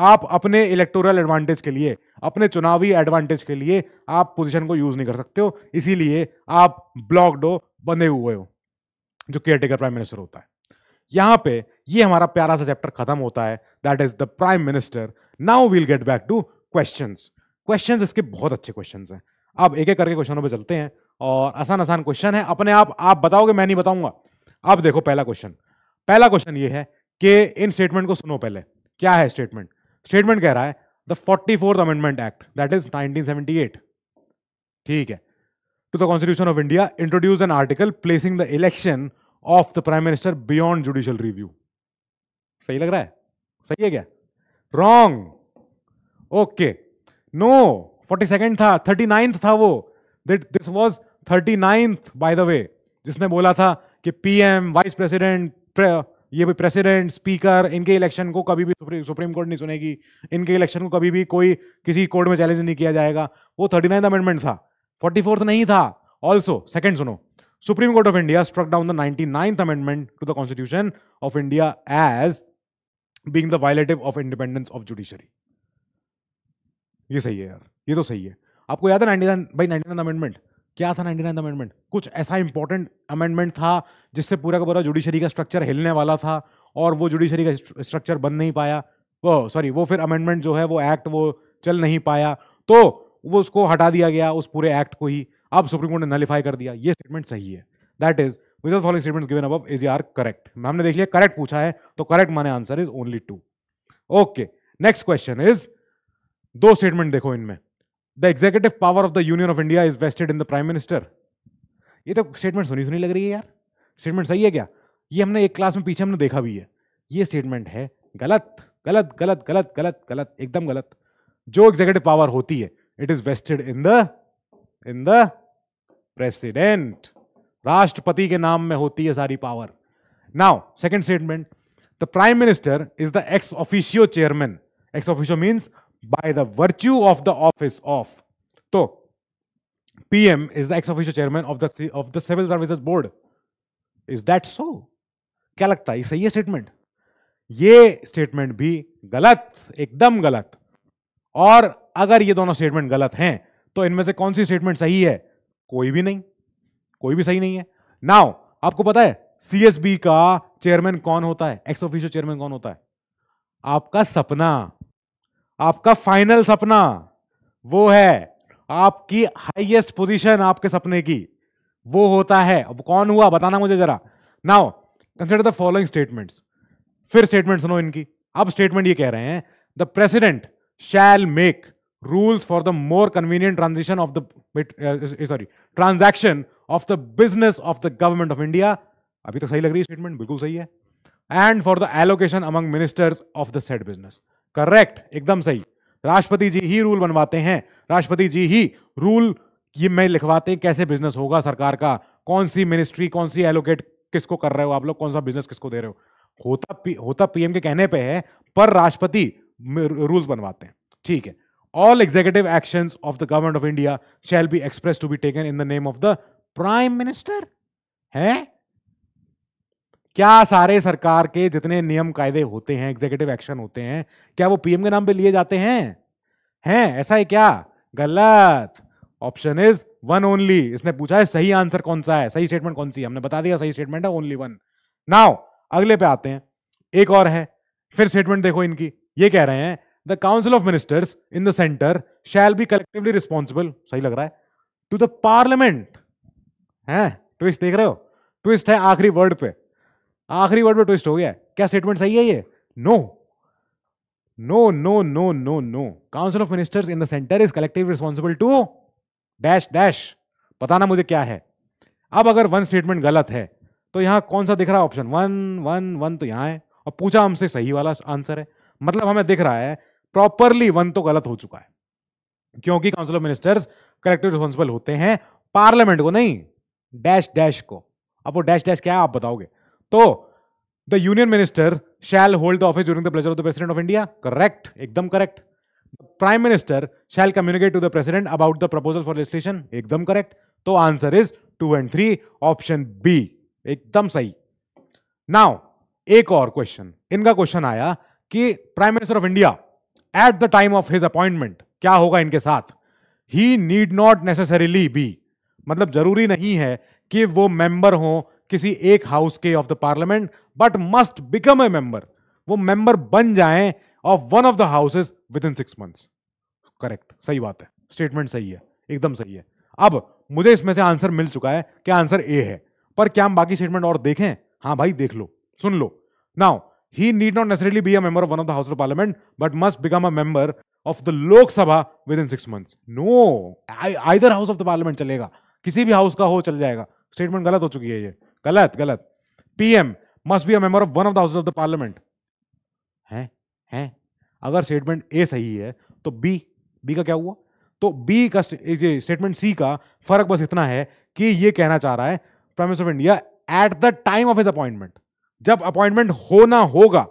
आप अपने इलेक्टोरल एडवांटेज के लिए अपने चुनावी एडवांटेज के लिए आप पोजीशन को यूज नहीं कर सकते हो इसीलिए आप ब्लॉक्ड हो बने हुए हो जो केयरटेकर प्राइम मिनिस्टर होता है यहाँ पे ये हमारा प्यारा सा चैप्टर खत्म होता है that is the prime minister now we'll get back to question question इसके बहुत अच्छे क्वेश्चन हैं आप एक एक करके क्वेश्चनों पर चलते हैं और आसान आसान क्वेश्चन है अपने आप आप बताओगे मैं नहीं बताऊंगा अब देखो पहला क्वेश्चन पहला क्वेश्चन ये है कि इन स्टेटमेंट को सुनो पहले क्या है स्टेटमेंट स्टेटमेंट कह रहा है the forty fourth amendment act that is 1978 ठीक है to the constitution of India introduce an article placing the election of the prime minister beyond judicial review सही लग रहा है सही है क्या wrong okay no forty second था थर्टी नाइन्थ था वो did this was thirty ninth by the way जिसने बोला था कि पीएम वाइस प्रेसिडेंट ये भी प्रेसिडेंट स्पीकर इनके इलेक्शन को कभी भी सुप्रीम सुप्रीम कोर्ट नहीं सुनेगी इनके इलेक्शन को कभी भी कोई किसी कोर्ट में चैलेंज नहीं किया जाएगा वो थर्टी नाइन्थ अमेंडमेंट था फोर्टी फोर्थ नहीं था ऑल्सो सेकेंड सुनो supreme court of India struck down the ninety ninth amendment to the constitution of India as being the violative of independence of judiciary ये सही है यार ये तो सही है आपको याद है नाइन्टी नाइन भाई नाइन्टी नाइन अमेंडमेंट क्या था नाइन्टी नाइन अमेंडमेंट कुछ ऐसा इंपॉर्टेंट अमेंडमेंट था जिससे पूरा का पूरा जुडिशरी का स्ट्रक्चर हिलने वाला था और वो जुडिशरी का स्ट्रक्चर बन नहीं पाया वो सॉरी वो फिर अमेंडमेंट जो है वो एक्ट वो चल नहीं पाया तो वो उसको हटा दिया गया उस पूरे एक्ट को ही अब सुप्रीम कोर्ट ने नलीफाई कर दिया ये स्टेटमेंट सही है that is with following statement given अब इज आर करेक्ट हमने देख लिया करेक्ट पूछा है तो करेक्ट माने answer is only two okay next question is दो स्टेटमेंट देखो इनमें the executive power of the union of India is vested in the prime minister ये तो स्टेटमेंट सुनी सुनी लग रही है यार स्टेटमेंट सही है क्या ये हमने एक क्लास में पीछे हमने देखा भी है ये स्टेटमेंट है गलत गलत गलत गलत गलत गलत एकदम गलत जो एग्जीक्यूटिव पावर होती है it is vested in the in the president राष्ट्रपति के नाम में होती है सारी power now second statement the prime minister is the ex officio chairman ex officio means by the virtue of the office of तो PM is the ex official chairman of the of the civil service board is that so क्या लगता है सही है statement ये statement भी गलत एकदम गलत और अगर ये दोनों स्टेटमेंट गलत हैं तो इनमें से कौन सी स्टेटमेंट सही है कोई भी नहीं कोई भी सही नहीं है नाउ आपको पता है सीएसबी का चेयरमैन कौन होता है एक्स ऑफिशियल चेयरमैन कौन होता है आपका सपना आपका फाइनल सपना वो है आपकी हाईएस्ट पोजीशन आपके सपने की वो होता है अब कौन हुआ बताना मुझे जरा now consider the following statements फिर स्टेटमेंट सुनो इनकी अब स्टेटमेंट ये कह रहे हैं the president shall make rules for the more convenient transaction of the sorry transaction of the business of the government of India अभी तो सही लग रही है स्टेटमेंट बिल्कुल सही है and for the allocation among ministers of the set business correct एकदम सही राष्ट्रपति जी ही रूल बनवाते हैं राष्ट्रपति जी ही रूल ये मैं लिखवाते हैं कैसे बिजनेस होगा सरकार का कौन सी मिनिस्ट्री कौन सी एलोकेट किसको कर रहे हो आप लोग कौन सा बिजनेस किसको दे रहे हो होता पी, होता पीएम के कहने पे है पर राष्ट्रपति रूल्स बनवाते हैं ठीक है all executive action of the government of India shall be express to be taken in the name of the prime minister है क्या सारे सरकार के जितने नियम कायदे होते हैं एग्जीक्यूटिव एक्शन होते हैं क्या वो पीएम के नाम पे लिए जाते हैं हैं ऐसा है क्या गलत ऑप्शन इज वन ओनली इसने पूछा है सही आंसर कौन सा है सही स्टेटमेंट कौन सी है हमने बता दिया सही स्टेटमेंट है ओनली वन नाउ अगले पे आते हैं एक और है फिर स्टेटमेंट देखो इनकी ये कह रहे हैं the council of ministers in the centre shall be collectively responsible सही लग रहा है टू द पार्लियामेंट है ट्विस्ट देख रहे हो ट्विस्ट है आखिरी वर्ड पे आखिरी वर्ड पे ट्विस्ट हो गया क्या स्टेटमेंट सही है ये no no no no no no council of ministers in the centre is collective responsible to dash dash पता ना मुझे क्या है अब अगर वन स्टेटमेंट गलत है तो यहां कौन सा दिख रहा है ऑप्शन वन वन वन तो यहां है और पूछा हमसे सही वाला आंसर है मतलब हमें दिख रहा है प्रॉपरली वन तो गलत हो चुका है क्योंकि council of ministers collective responsible होते हैं पार्लियामेंट को नहीं डैश डैश को अब वो डैश डैश क्या है आप बताओगे तो the union minister shall hold the office during the pleasure of the president of India correct एकदम correct prime minister shall communicate to the president about the proposal for legislation एकदम correct तो answer is two and three option B एकदम सही now एक और question इनका question आया कि prime minister of India at the time of his appointment क्या होगा इनके साथ ही नीड नॉट नेसेसरीली बी मतलब जरूरी नहीं है कि वो मेंबर हो किसी एक हाउस के of the parliament but must become a member वो मेंबर बन जाएं of one of the houses within six months correct सही बात है स्टेटमेंट सही है एकदम सही है अब मुझे इसमें से आंसर मिल चुका है कि आंसर ए है पर क्या हम बाकी स्टेटमेंट और देखें हाँ भाई देख लो सुन लो नाउ ही नीड नॉट necessarily be a member of one of the House of Parliament, but must become a member of the Lok Sabha within six months. No, either house of the parliament चलेगा किसी भी house का हो चल जाएगा statement गलत हो चुकी है ये गलत गलत PM must be a member of one of the house of the parliament है हैं अगर स्टेटमेंट ए सही है तो बी बी का क्या हुआ तो बी का स्टेटमेंट सी का फर्क बस इतना है कि ये कहना चाह रहा है prime minister of India at the time of his appointment जब अपॉइंटमेंट होना होगा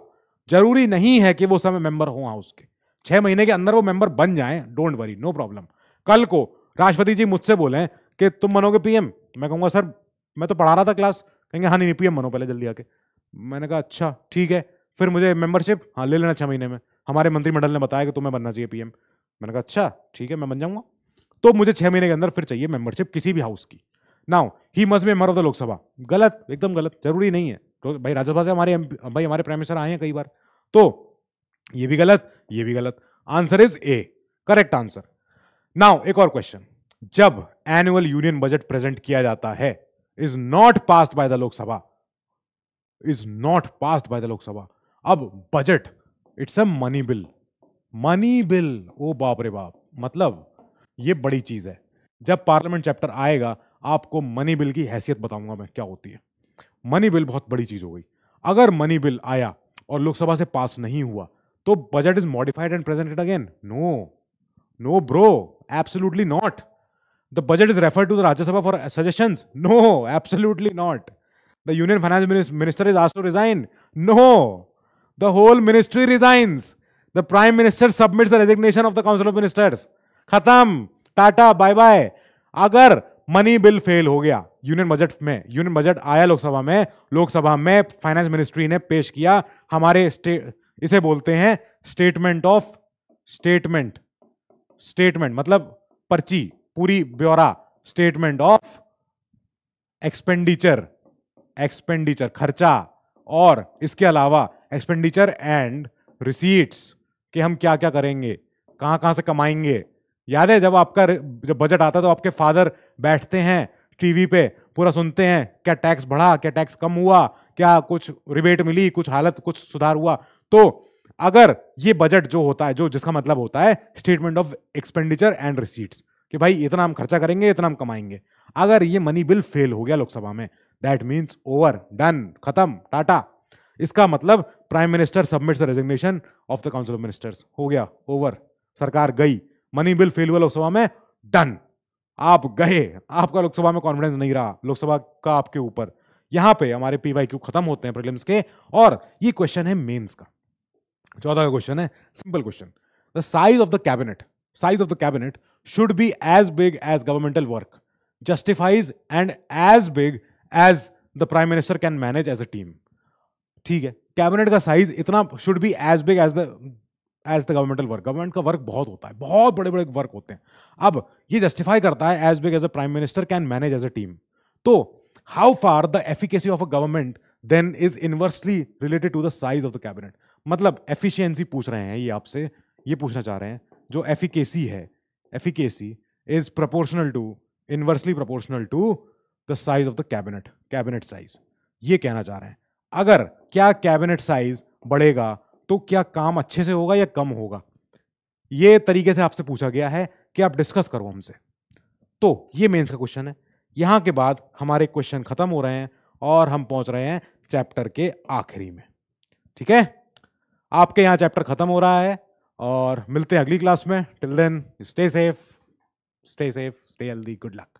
जरूरी नहीं है कि वो समय मेंबर हो हाउस के छह महीने के अंदर वो मेंबर बन जाए डोंट वरी नो प्रॉब्लम कल को राष्ट्रपति जी मुझसे बोले कि तुम बनोगे पीएम मैं कहूंगा सर मैं तो पढ़ा रहा था क्लास कहेंगे हाँ नहीं पीएम बनो पहले जल्दी आके मैंने कहा अच्छा ठीक है फिर मुझे मेंबरशिप हाँ ले लेना छः महीने में हमारे मंत्रिमंडल ने बताया कि तुम्हें बनना चाहिए पीएम मैंने कहा अच्छा ठीक है मैं बन जाऊंगा तो मुझे छः महीने के अंदर फिर चाहिए मेंबरशिप किसी भी हाउस की नाउ ही मज में मर ऑफ द लोकसभा गलत एकदम गलत जरूरी नहीं है तो भाई राज्यसभा से हमारे भाई हमारे प्राइम मिनिस्टर आए हैं कई बार तो ये भी गलत ये भी गलत answer is A correct answer now एक और क्वेश्चन जब एनुअल यूनियन बजट प्रेजेंट किया जाता है is not passed by the Lok Sabha is not passed by the Lok Sabha अब budget it's a money bill money bill ओ बाप रे बाप मतलब ये बड़ी चीज है जब पार्लियामेंट चैप्टर आएगा आपको मनी बिल की हैसियत बताऊंगा मैं क्या होती है मनी बिल बहुत बड़ी चीज हो गई अगर मनी बिल आया और लोकसभा से पास नहीं हुआ तो budget is modified and presented again no no bro absolutely not the budget is referred to the Rajya Sabha for suggestions? No, absolutely not. The union finance minister is asked to resign? No. The whole ministry resigns. The prime minister submits the resignation of the council of ministers. Khatam, Tata. Bye-bye. Agar money bill fail ho gaya. Union budget mein. Union budget aaya Lok Sabha mein. Lok Sabha mein Finance Ministry ne pesh kiya. Hamare state... इसे bolte hain statement of statement. Statement. Matlab parchi. पूरी ब्यौरा statement of expenditure expenditure खर्चा और इसके अलावा expenditure and receipts कि हम क्या क्या करेंगे कहाँ कहाँ से कमाएंगे याद है जब आपका जब बजट आता है तो आपके फादर बैठते हैं टीवी पे पूरा सुनते हैं क्या टैक्स बढ़ा क्या टैक्स कम हुआ क्या कुछ रिबेट मिली कुछ हालत कुछ सुधार हुआ तो अगर ये बजट जो होता है जो जिसका मतलब होता है statement of expenditure and receipts कि भाई इतना हम खर्चा करेंगे इतना हम कमाएंगे अगर ये मनी बिल फेल हो गया लोकसभा में दैट मीन्स ओवर डन खत्म टाटा इसका मतलब prime minister submits the resignation of the council of ministers हो गया ओवर सरकार गई मनी बिल फेल हुआ लोकसभा में डन आप गए आपका लोकसभा में कॉन्फिडेंस नहीं रहा लोकसभा का आपके ऊपर यहां पे हमारे पी वाई क्यू खत्म होते हैं प्रिलिम्स के और ये क्वेश्चन है मेंस का चौदह का क्वेश्चन है simple question the size of the cabinet size of the cabinet should be as big as governmental work, justifies and as big as the prime minister can manage as a team. ठीक है cabinet का size इतना should be as big as the as the governmental work government का work बहुत होता है बहुत बड़े बड़े वर्क होते हैं अब ये जस्टिफाई करता है as big as a prime minister can manage as a team तो how far the efficacy of a government then is inversely related to the size of the cabinet मतलब एफिशियंसी पूछ रहे हैं ये आपसे ये पूछना चाह रहे हैं जो एफिकेसी है efficacy is proportional to inversely proportional to the size of the cabinet cabinet size ये कहना चाह रहे हैं अगर क्या कैबिनेट साइज बढ़ेगा तो क्या काम अच्छे से होगा या कम होगा ये तरीके से आपसे पूछा गया है कि आप डिस्कस करो हमसे तो ये मेंस का क्वेश्चन है यहाँ के बाद हमारे क्वेश्चन खत्म हो रहे हैं और हम पहुंच रहे हैं चैप्टर के आखिरी में ठीक है आपके यहाँ चैप्टर खत्म हो रहा है और मिलते हैं अगली क्लास में till then stay safe stay safe stay healthy good luck